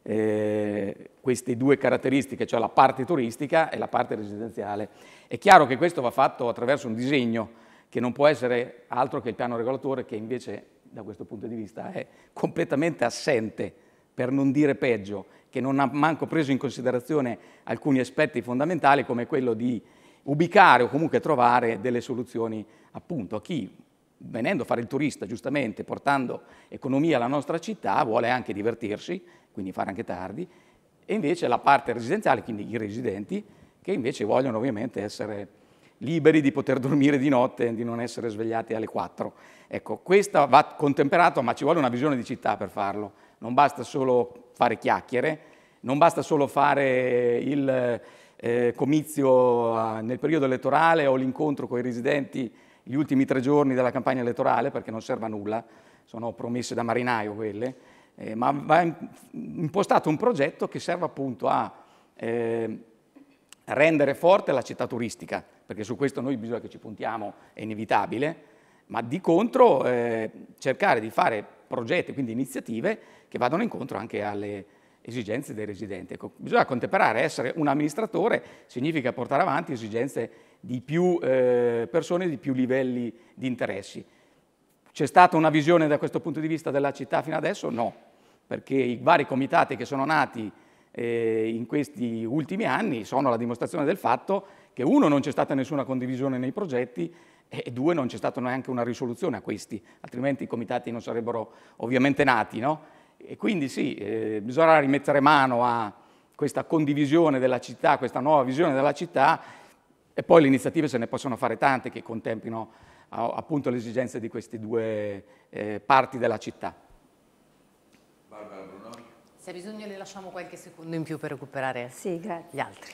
eh, queste due caratteristiche, cioè la parte turistica e la parte residenziale. È chiaro che questo va fatto attraverso un disegno, che non può essere altro che il piano regolatore che invece da questo punto di vista è completamente assente, per non dire peggio, che non ha manco preso in considerazione alcuni aspetti fondamentali come quello di ubicare o comunque trovare delle soluzioni appunto a chi venendo a fare il turista giustamente portando economia alla nostra città vuole anche divertirsi, quindi fare anche tardi, e invece la parte residenziale, quindi i residenti, che invece vogliono ovviamente essere liberi di poter dormire di notte e di non essere svegliati alle 4. Ecco, questa va contemperata, ma ci vuole una visione di città per farlo. Non basta solo fare chiacchiere, non basta solo fare il eh, comizio ah, nel periodo elettorale o l'incontro con i residenti gli ultimi tre giorni della campagna elettorale, perché non serve a nulla, sono promesse da marinaio quelle, eh, ma va impostato un progetto che serve appunto a... Eh, rendere forte la città turistica, perché su questo noi bisogna che ci puntiamo, è inevitabile, ma di contro eh, cercare di fare progetti, quindi iniziative, che vadano incontro anche alle esigenze dei residenti. Ecco, bisogna contemperare, essere un amministratore significa portare avanti esigenze di più eh, persone, di più livelli di interessi. C'è stata una visione da questo punto di vista della città fino adesso? No, perché i vari comitati che sono nati eh, in questi ultimi anni sono la dimostrazione del fatto che uno non c'è stata nessuna condivisione nei progetti e due non c'è stata neanche una risoluzione a questi, altrimenti i comitati non sarebbero ovviamente nati. No? E quindi sì, eh, bisognerà rimettere mano a questa condivisione della città, questa nuova visione della città e poi le iniziative se ne possono fare tante che contemplino appunto le esigenze di queste due eh, parti della città. Barbara. Se ha bisogno le lasciamo qualche secondo in più per recuperare sì, gli altri.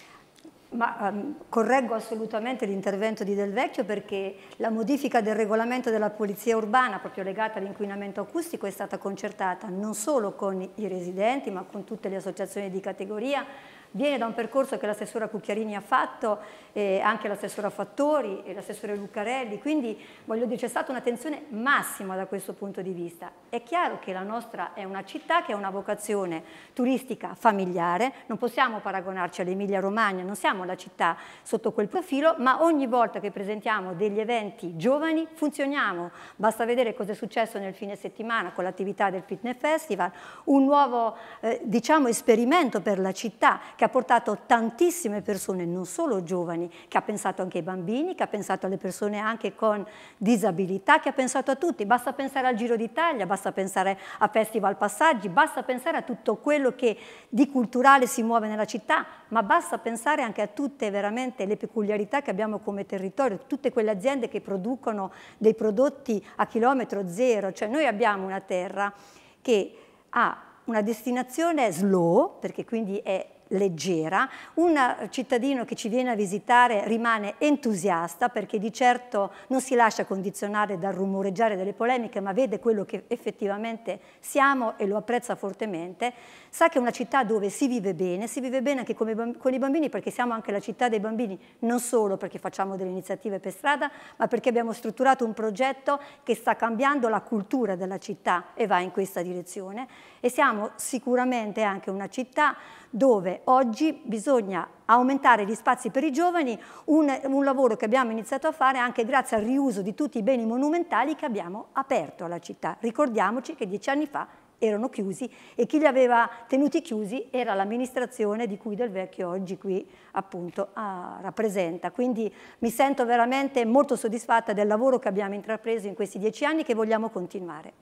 Ma um, correggo assolutamente l'intervento di Del Vecchio perché la modifica del regolamento della polizia urbana proprio legata all'inquinamento acustico è stata concertata non solo con i residenti ma con tutte le associazioni di categoria viene da un percorso che l'assessora Cucchiarini ha fatto, eh, anche l'assessora Fattori e l'assessore Lucarelli, quindi voglio dire c'è stata un'attenzione massima da questo punto di vista. È chiaro che la nostra è una città che ha una vocazione turistica familiare, non possiamo paragonarci all'Emilia Romagna, non siamo la città sotto quel profilo, ma ogni volta che presentiamo degli eventi giovani funzioniamo, basta vedere cosa è successo nel fine settimana con l'attività del Fitness Festival, un nuovo eh, diciamo, esperimento per la città che ha portato tantissime persone, non solo giovani, che ha pensato anche ai bambini, che ha pensato alle persone anche con disabilità, che ha pensato a tutti. Basta pensare al Giro d'Italia, basta pensare a Festival Passaggi, basta pensare a tutto quello che di culturale si muove nella città, ma basta pensare anche a tutte veramente le peculiarità che abbiamo come territorio, tutte quelle aziende che producono dei prodotti a chilometro zero, cioè noi abbiamo una terra che ha una destinazione slow, perché quindi è leggera, un eh, cittadino che ci viene a visitare rimane entusiasta perché di certo non si lascia condizionare dal rumoreggiare delle polemiche ma vede quello che effettivamente siamo e lo apprezza fortemente, sa che è una città dove si vive bene, si vive bene anche con, con i bambini perché siamo anche la città dei bambini, non solo perché facciamo delle iniziative per strada ma perché abbiamo strutturato un progetto che sta cambiando la cultura della città e va in questa direzione e siamo sicuramente anche una città dove oggi bisogna aumentare gli spazi per i giovani, un, un, lavoro che abbiamo iniziato a fare anche grazie al riuso di tutti i beni monumentali che abbiamo aperto alla città. Ricordiamoci che dieci anni fa erano chiusi e chi li aveva tenuti chiusi era l'amministrazione di cui Del Vecchio oggi qui appunto ah, rappresenta. Quindi mi sento veramente molto soddisfatta del lavoro che abbiamo intrapreso in questi dieci anni e che vogliamo continuare.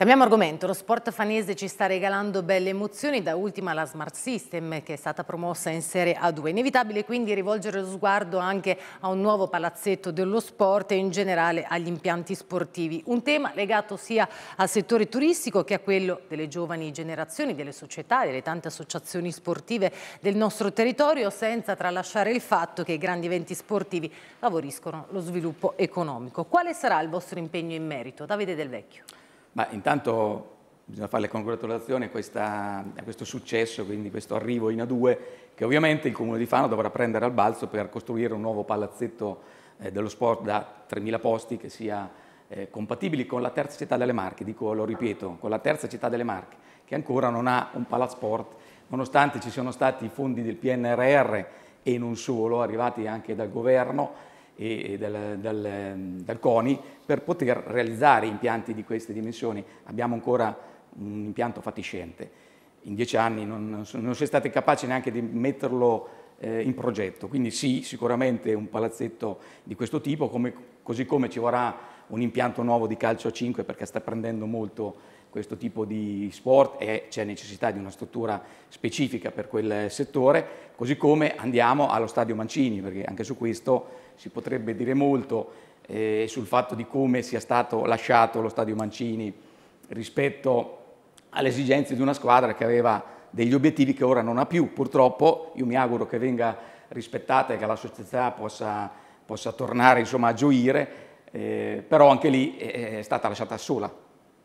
Cambiamo argomento, lo sport fanese ci sta regalando belle emozioni, da ultima la Smart System che è stata promossa in Serie A2. Inevitabile quindi rivolgere lo sguardo anche a un nuovo palazzetto dello sport e in generale agli impianti sportivi, un tema legato sia al settore turistico che a quello delle giovani generazioni, delle società, delle tante associazioni sportive del nostro territorio, senza tralasciare il fatto che i grandi eventi sportivi favoriscono lo sviluppo economico. Quale sarà il vostro impegno in merito? Davide Del Vecchio. Ma intanto bisogna fare le congratulazioni a, questa, a questo successo, quindi questo arrivo in A2, che ovviamente il Comune di Fano dovrà prendere al balzo per costruire un nuovo palazzetto eh, dello sport da 3.000 posti che sia eh, compatibile con la terza città delle Marche, dico, lo ripeto, con la terza città delle Marche, che ancora non ha un palazzport, nonostante ci siano stati i fondi del PNRR e non solo, arrivati anche dal governo, e dal, dal, dal CONI per poter realizzare impianti di queste dimensioni. Abbiamo ancora un impianto fatiscente. In dieci anni non, non, si è stati capaci neanche di metterlo eh, in progetto. Quindi sì, sicuramente un palazzetto di questo tipo, come, così come ci vorrà un impianto nuovo di calcio a 5 perché sta prendendo molto questo tipo di sport e c'è necessità di una struttura specifica per quel settore, così come andiamo allo stadio Mancini, perché anche su questo si potrebbe dire molto eh, sul fatto di come sia stato lasciato lo stadio Mancini rispetto alle esigenze di una squadra che aveva degli obiettivi che ora non ha più. Purtroppo io mi auguro che venga rispettata e che la società possa, possa tornare insomma, a gioire, eh, però anche lì eh, è stata lasciata sola,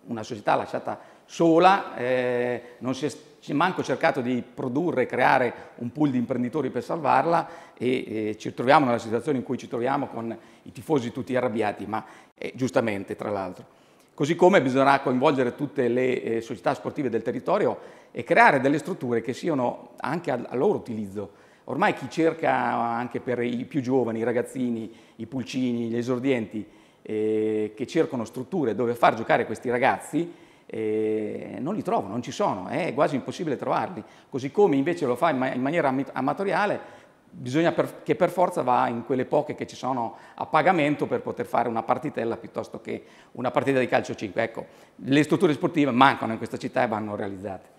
una società lasciata sola, eh, non si è manco cercato di produrre creare un pool di imprenditori per salvarla e, e ci troviamo nella situazione in cui ci troviamo con i tifosi tutti arrabbiati, ma eh, giustamente tra l'altro. Così come bisognerà coinvolgere tutte le eh, società sportive del territorio e creare delle strutture che siano anche a, al loro utilizzo. Ormai chi cerca anche per i più giovani, i ragazzini, i pulcini, gli esordienti, eh, che cercano strutture dove far giocare questi ragazzi, eh, non li trovo, non ci sono, è quasi impossibile trovarli. Così come invece lo fa in, ma in maniera amatoriale, bisogna per che per forza va in quelle poche che ci sono a pagamento per poter fare una partitella piuttosto che una partita di calcio 5. Ecco, le strutture sportive mancano in questa città e vanno realizzate.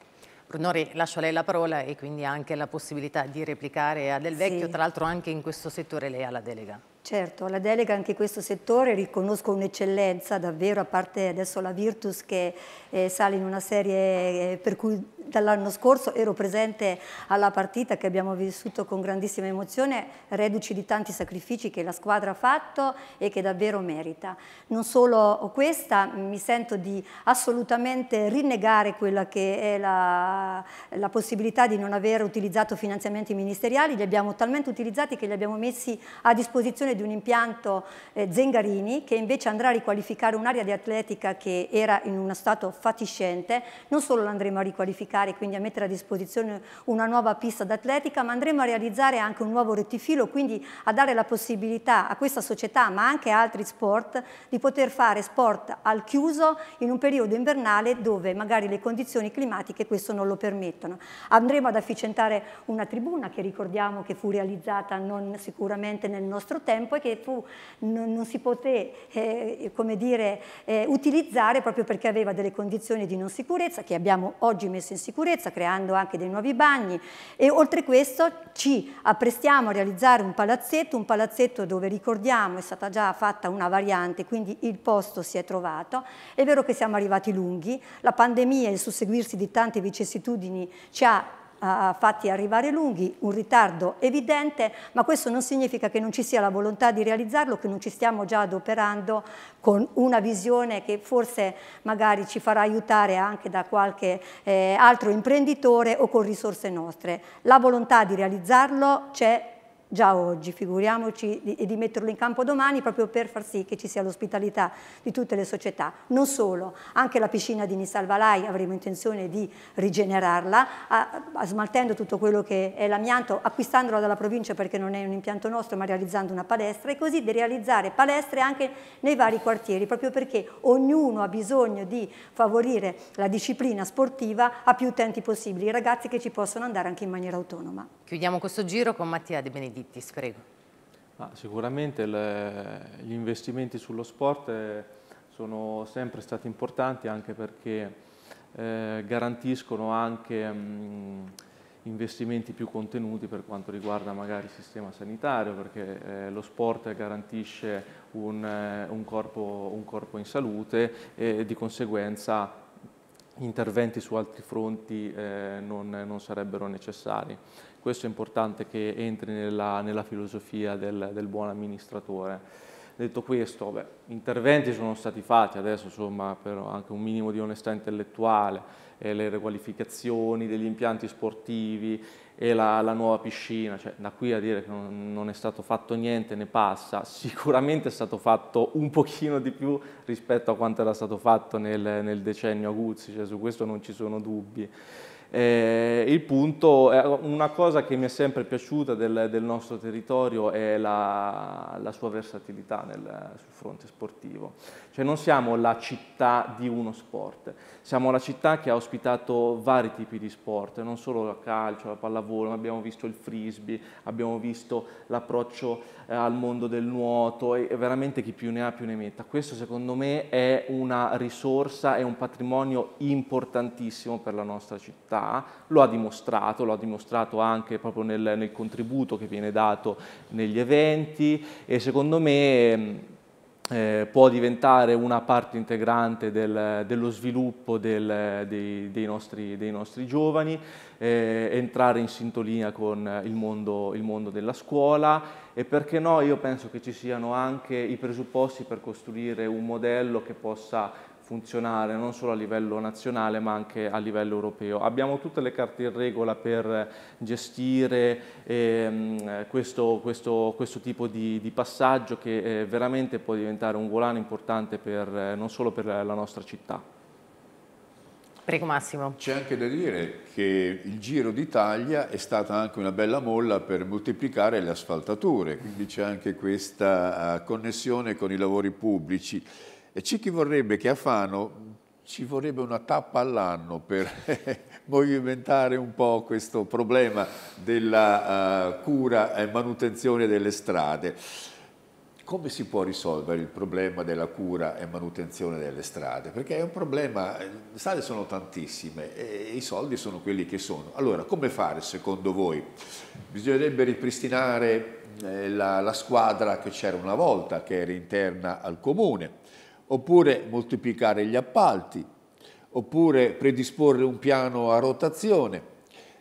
Brunori, lascio a lei la parola e quindi anche la possibilità di replicare a Del Vecchio, sì. tra l'altro anche in questo settore lei ha la delega. Certo, la delega anche in questo settore riconosco un'eccellenza davvero, a parte adesso la Virtus che eh, sale in una serie eh, per cui dall'anno scorso ero presente alla partita che abbiamo vissuto con grandissima emozione, reduci di tanti sacrifici che la squadra ha fatto e che davvero merita. Non solo questa, mi sento di assolutamente rinnegare quella che è la, la possibilità di non aver utilizzato finanziamenti ministeriali, li abbiamo talmente utilizzati che li abbiamo messi a disposizione di un impianto eh, Zengarini che invece andrà a riqualificare un'area di atletica che era in uno stato fatiscente, non solo l'andremo a riqualificare alimentari, quindi a mettere a disposizione una nuova pista d'atletica, ma andremo a realizzare anche un nuovo rettifilo, quindi a dare la possibilità a questa società, ma anche a altri sport, di poter fare sport al chiuso in un periodo invernale dove magari le condizioni climatiche questo non lo permettono. Andremo ad efficientare una tribuna che ricordiamo che fu realizzata non sicuramente nel nostro tempo e che fu, non, non, si poté eh, dire, eh, utilizzare proprio perché aveva delle condizioni di non sicurezza che abbiamo oggi messo in sicurezza, creando anche dei nuovi bagni e oltre questo ci apprestiamo a realizzare un palazzetto, un palazzetto dove ricordiamo è stata già fatta una variante, quindi il posto si è trovato. È vero che siamo arrivati lunghi, la pandemia e il susseguirsi di tante vicissitudini ci ha fatti arrivare lunghi, un ritardo evidente, ma questo non significa che non ci sia la volontà di realizzarlo, che non ci stiamo già adoperando con una visione che forse magari ci farà aiutare anche da qualche eh, altro imprenditore o con risorse nostre. La volontà di realizzarlo c'è già oggi, figuriamoci di, di metterlo in campo domani proprio per far sì che ci sia l'ospitalità di tutte le società. Non solo, anche la piscina di Nissalvalai avremo intenzione di rigenerarla, a, a smaltendo tutto quello che è l'amianto, acquistandola dalla provincia perché non è un impianto nostro ma realizzando una palestra e così di realizzare palestre anche nei vari quartieri, proprio perché ognuno ha bisogno di favorire la disciplina sportiva a più utenti possibili, i ragazzi che ci possono andare anche in maniera autonoma. Chiudiamo questo giro con Mattia De Benedetto. Dittis, prego. Ah, sicuramente le, gli investimenti sullo sport eh, sono sempre stati importanti anche perché eh, garantiscono anche mh, mm, investimenti più contenuti per quanto riguarda magari il sistema sanitario, perché eh, lo sport garantisce un, eh, un, corpo, un corpo in salute e di conseguenza interventi su altri fronti eh, non, non, sarebbero necessari. Questo è importante che entri nella, nella filosofia del, del buon amministratore. Detto questo, beh, interventi sono stati fatti adesso, insomma, per anche un minimo di onestà intellettuale, eh, le requalificazioni degli impianti sportivi e la, la nuova piscina, cioè, da qui a dire che non, non, è stato fatto niente ne passa, sicuramente è stato fatto un pochino di più rispetto a quanto era stato fatto nel, nel decennio Aguzzi, cioè, su questo non ci sono dubbi. Eh, il punto, eh, una cosa che mi è sempre piaciuta del, del nostro territorio è la, la sua versatilità nel, sul fronte sportivo. Cioè non siamo la città di uno sport, siamo la città che ha ospitato vari tipi di sport, non solo la calcio, la pallavolo, ma abbiamo visto il frisbee, abbiamo visto l'approccio eh, al mondo del nuoto e veramente chi più ne ha più ne metta. Questo secondo me è una risorsa, è un patrimonio importantissimo per la nostra città realtà, lo ha dimostrato, lo ha dimostrato anche proprio nel, nel contributo che viene dato negli eventi e secondo me mm, eh, può diventare una parte integrante del, dello sviluppo del, dei, dei, nostri, dei, nostri, giovani, eh, entrare in sintonia con il mondo, il mondo, della scuola e perché no, io penso che ci siano anche i presupposti per costruire un modello che possa funzionare non solo a livello nazionale ma anche a livello europeo. Abbiamo tutte le carte in regola per gestire ehm, questo, questo, questo, tipo di, di passaggio che eh, veramente può diventare un volano importante per, eh, non solo per la nostra città. Prego Massimo. C'è anche da dire che il Giro d'Italia è stata anche una bella molla per moltiplicare le asfaltature, quindi c'è anche questa eh, connessione con i lavori pubblici. E c'è chi vorrebbe che a Fano ci vorrebbe una tappa all'anno per movimentare un po' questo problema della uh, cura e manutenzione delle strade. Come si può risolvere il problema della cura e manutenzione delle strade? Perché è un problema, le strade sono tantissime e i soldi sono quelli che sono. Allora, come fare secondo voi? Bisognerebbe ripristinare eh, la, la squadra che c'era una volta, che era interna al comune oppure moltiplicare gli appalti, oppure predisporre un piano a rotazione.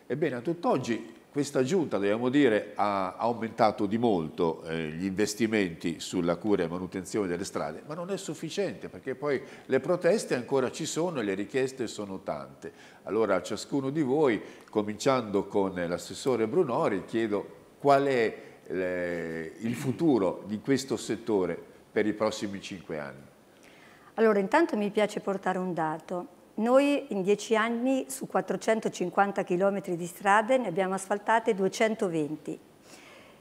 Ebbene, a tutt'oggi questa giunta, dobbiamo dire, ha aumentato di molto eh, gli investimenti sulla cura e manutenzione delle strade, ma non è sufficiente perché poi le proteste ancora ci sono e le richieste sono tante. Allora a ciascuno di voi, cominciando con l'assessore Brunori, chiedo qual è eh, il futuro di questo settore per i prossimi cinque anni. Allora, intanto mi piace portare un dato. Noi in dieci anni su 450 km di strade ne abbiamo asfaltate 220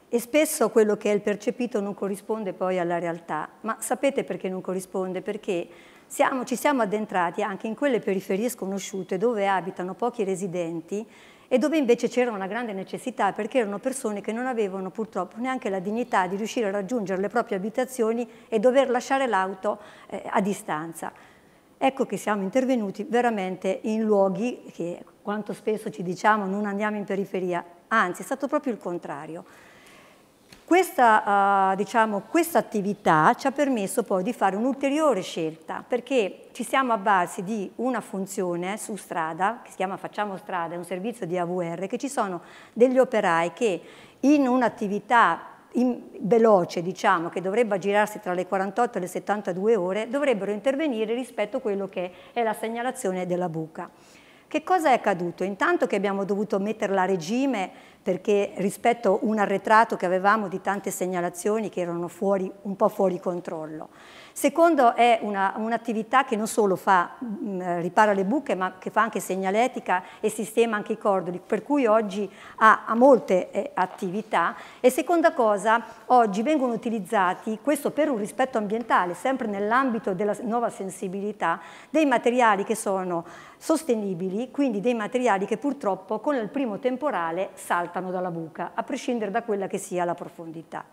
e spesso quello che è il percepito non corrisponde poi alla realtà. Ma sapete perché non corrisponde? Perché siamo, ci siamo addentrati anche in quelle periferie sconosciute dove abitano pochi residenti e dove invece c'era una grande necessità perché erano persone che non avevano purtroppo neanche la dignità di riuscire a raggiungere le proprie abitazioni e dover lasciare l'auto eh, a distanza. Ecco che siamo intervenuti veramente in luoghi che quanto spesso ci diciamo non andiamo in periferia, anzi è stato proprio il contrario. Questa, uh, diciamo, questa attività ci ha permesso poi di fare un'ulteriore scelta perché ci siamo avvalsi di una funzione su strada che si chiama Facciamo Strada, è un servizio di AVR che ci sono degli operai che in un'attività in, veloce, diciamo, che dovrebbe girarsi tra le 48 e le 72 ore, dovrebbero intervenire rispetto a quello che è la segnalazione della buca. Che cosa è accaduto? Intanto che abbiamo dovuto metterla a regime perché rispetto a un arretrato che avevamo di tante segnalazioni che erano fuori, un po' fuori controllo. Secondo è un'attività che non solo fa, mh, mm, eh, ripara le buche, ma che fa anche segnaletica e sistema anche i cordoli, per cui oggi ha, ha molte eh, attività. E seconda cosa, oggi vengono utilizzati, questo per un rispetto ambientale, sempre nell'ambito della nuova sensibilità, dei materiali che sono sostenibili, quindi dei materiali che purtroppo con il primo temporale saltano dalla buca, a prescindere da quella che sia la profondità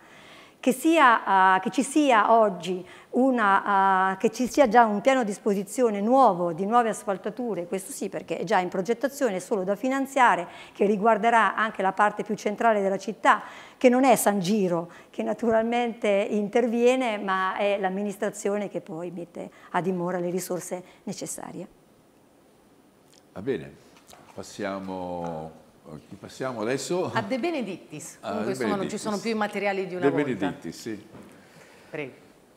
che, sia, uh, che, ci sia oggi una, uh, che ci sia già un piano a disposizione nuovo di nuove asfaltature, questo sì perché è già in progettazione, è solo da finanziare, che riguarderà anche la parte più centrale della città, che non è San Giro che naturalmente interviene, ma è l'amministrazione che poi mette a dimora le risorse necessarie. Va bene, passiamo Passiamo adesso... A De Benedictis, comunque sono, non ci sono più i materiali di una De volta. De Benedittis, sì. Prego.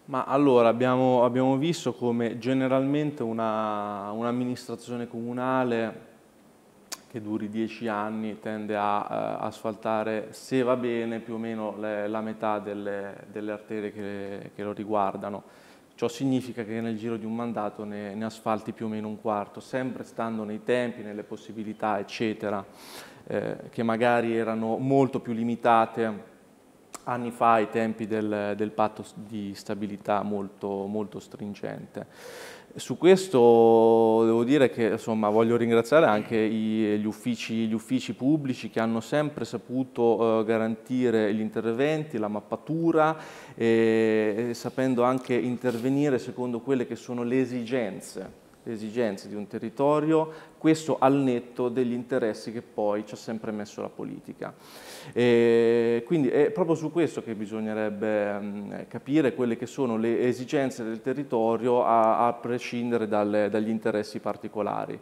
Ma allora abbiamo, abbiamo visto come generalmente un'amministrazione comunale che duri dieci anni tende a eh, asfaltare, se va bene, più o meno le, la metà delle, delle arterie che, che, lo riguardano. Ciò significa che nel giro di un mandato ne, ne asfalti più o meno un quarto, sempre stando nei tempi, nelle possibilità, eccetera eh, che magari erano molto più limitate anni fa ai tempi del, del patto di stabilità molto, molto stringente. Su questo devo dire che insomma, voglio ringraziare anche gli uffici, gli, uffici, pubblici che hanno sempre saputo eh, garantire gli interventi, la mappatura, e, e sapendo anche intervenire secondo quelle che sono le esigenze le esigenze di un territorio, questo al netto degli interessi che poi ci ha sempre messo la politica. E quindi è proprio su questo che bisognerebbe capire quelle che sono le esigenze del territorio a, a prescindere dalle, dagli interessi particolari.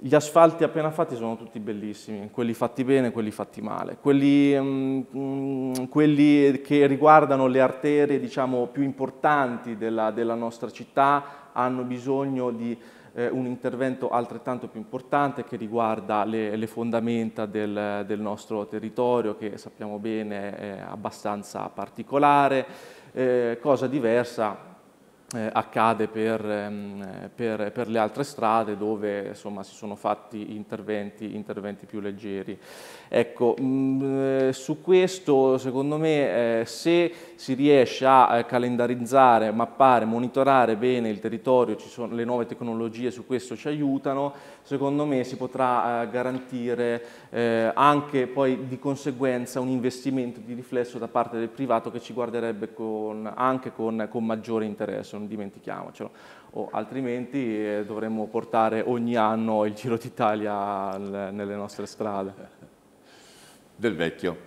Gli asfalti appena fatti sono tutti bellissimi, quelli fatti bene e quelli fatti male. Quelli, mh, quelli, che riguardano le arterie diciamo, più importanti della, della nostra città hanno bisogno di eh, un intervento altrettanto più importante che riguarda le, le fondamenta del, del, nostro territorio che sappiamo bene è abbastanza particolare, eh, cosa diversa eh, accade per, ehm, per, per, le altre strade dove insomma, si sono fatti interventi, interventi più leggeri. Ecco, mh, mm, eh, su questo secondo me eh, se si riesce a eh, calendarizzare, mappare, monitorare bene il territorio, sono, le nuove tecnologie su questo ci aiutano, secondo me si potrà eh, garantire anche poi di conseguenza un investimento di riflesso da parte del privato che ci guarderebbe con, anche con, con maggiore interesse non dimentichiamocelo, o altrimenti eh, dovremmo portare ogni anno il Giro d'Italia nelle nostre strade. Del vecchio.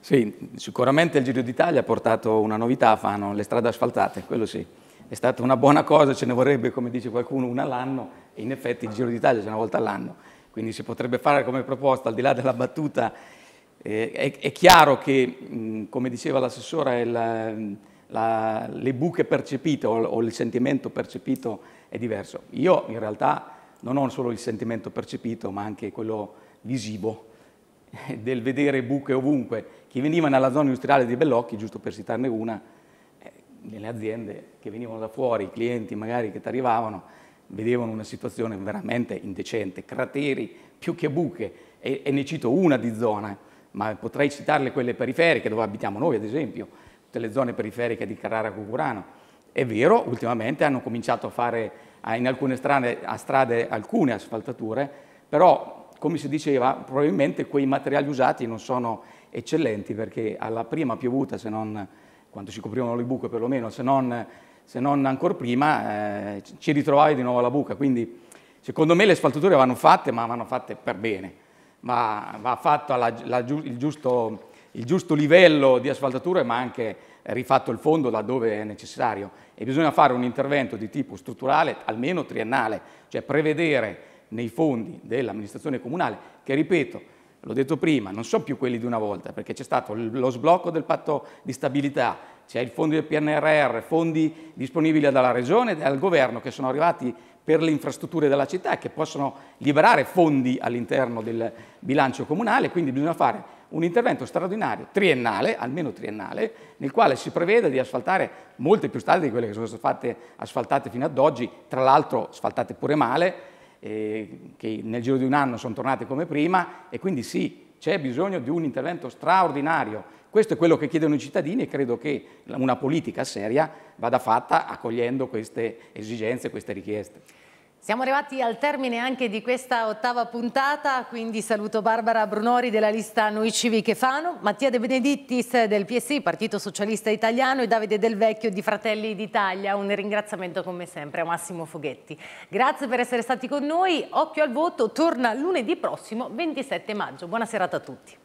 Sì, sicuramente il Giro d'Italia ha portato una novità fanno le strade asfaltate, quello sì. È stata una buona cosa, ce ne vorrebbe, come dice qualcuno, una all'anno, e in effetti il Giro d'Italia c'è una volta all'anno. Quindi si potrebbe fare come proposta, al di là della battuta, eh, è, è, chiaro che, mh, come diceva l'assessore, il la, le buche percepite o, o, il sentimento percepito è diverso. Io in realtà non ho solo il sentimento percepito, ma anche quello visivo, eh, del vedere buche ovunque. Chi veniva nella zona industriale di Bellocchi, giusto per citarne una, eh, nelle aziende che venivano da fuori, i clienti magari che ti arrivavano, vedevano una situazione veramente indecente, crateri più che buche, e, e ne cito una di zona, ma potrei citarle quelle periferiche dove abitiamo noi ad esempio, tutte le zone periferiche di Carrara Cucurano. È vero, ultimamente hanno cominciato a fare in alcune strade, a strade alcune asfaltature, però come si diceva probabilmente quei materiali usati non sono eccellenti perché alla prima piovuta, se non quando si coprivano le buche perlomeno, se non, se non ancora prima eh, ci ritrovavi di nuovo la buca. Quindi secondo me le asfaltature vanno fatte, ma vanno fatte per bene, ma va fatto alla, la, il giusto il giusto livello di asfaltature ma anche rifatto il fondo laddove è necessario e bisogna fare un intervento di tipo strutturale almeno triennale, cioè prevedere nei fondi dell'amministrazione comunale che ripeto, l'ho detto prima, non sono più quelli di una volta perché c'è stato lo sblocco del patto di stabilità, c'è il fondo del PNRR, fondi disponibili dalla regione e dal governo che sono arrivati per le infrastrutture della città e che possono liberare fondi all'interno del bilancio comunale, quindi bisogna fare un intervento straordinario, triennale, almeno triennale, nel quale si prevede di asfaltare molte più strade di quelle che sono state fatte, asfaltate fino ad oggi, tra l'altro asfaltate pure male, eh, che nel giro di un anno sono tornate come prima e quindi sì, c'è bisogno di un intervento straordinario. Questo è quello che chiedono i cittadini e credo che una politica seria vada fatta accogliendo queste esigenze, queste richieste. Siamo arrivati al termine anche di questa ottava puntata, quindi saluto Barbara Brunori della lista Noi Civi che Fano, Mattia De Benedittis del PSI, Partito Socialista Italiano e Davide Del Vecchio di Fratelli d'Italia. Un ringraziamento come sempre a Massimo Foghetti. Grazie per essere stati con noi, Occhio al Voto torna lunedì prossimo 27 maggio. Buona serata a tutti.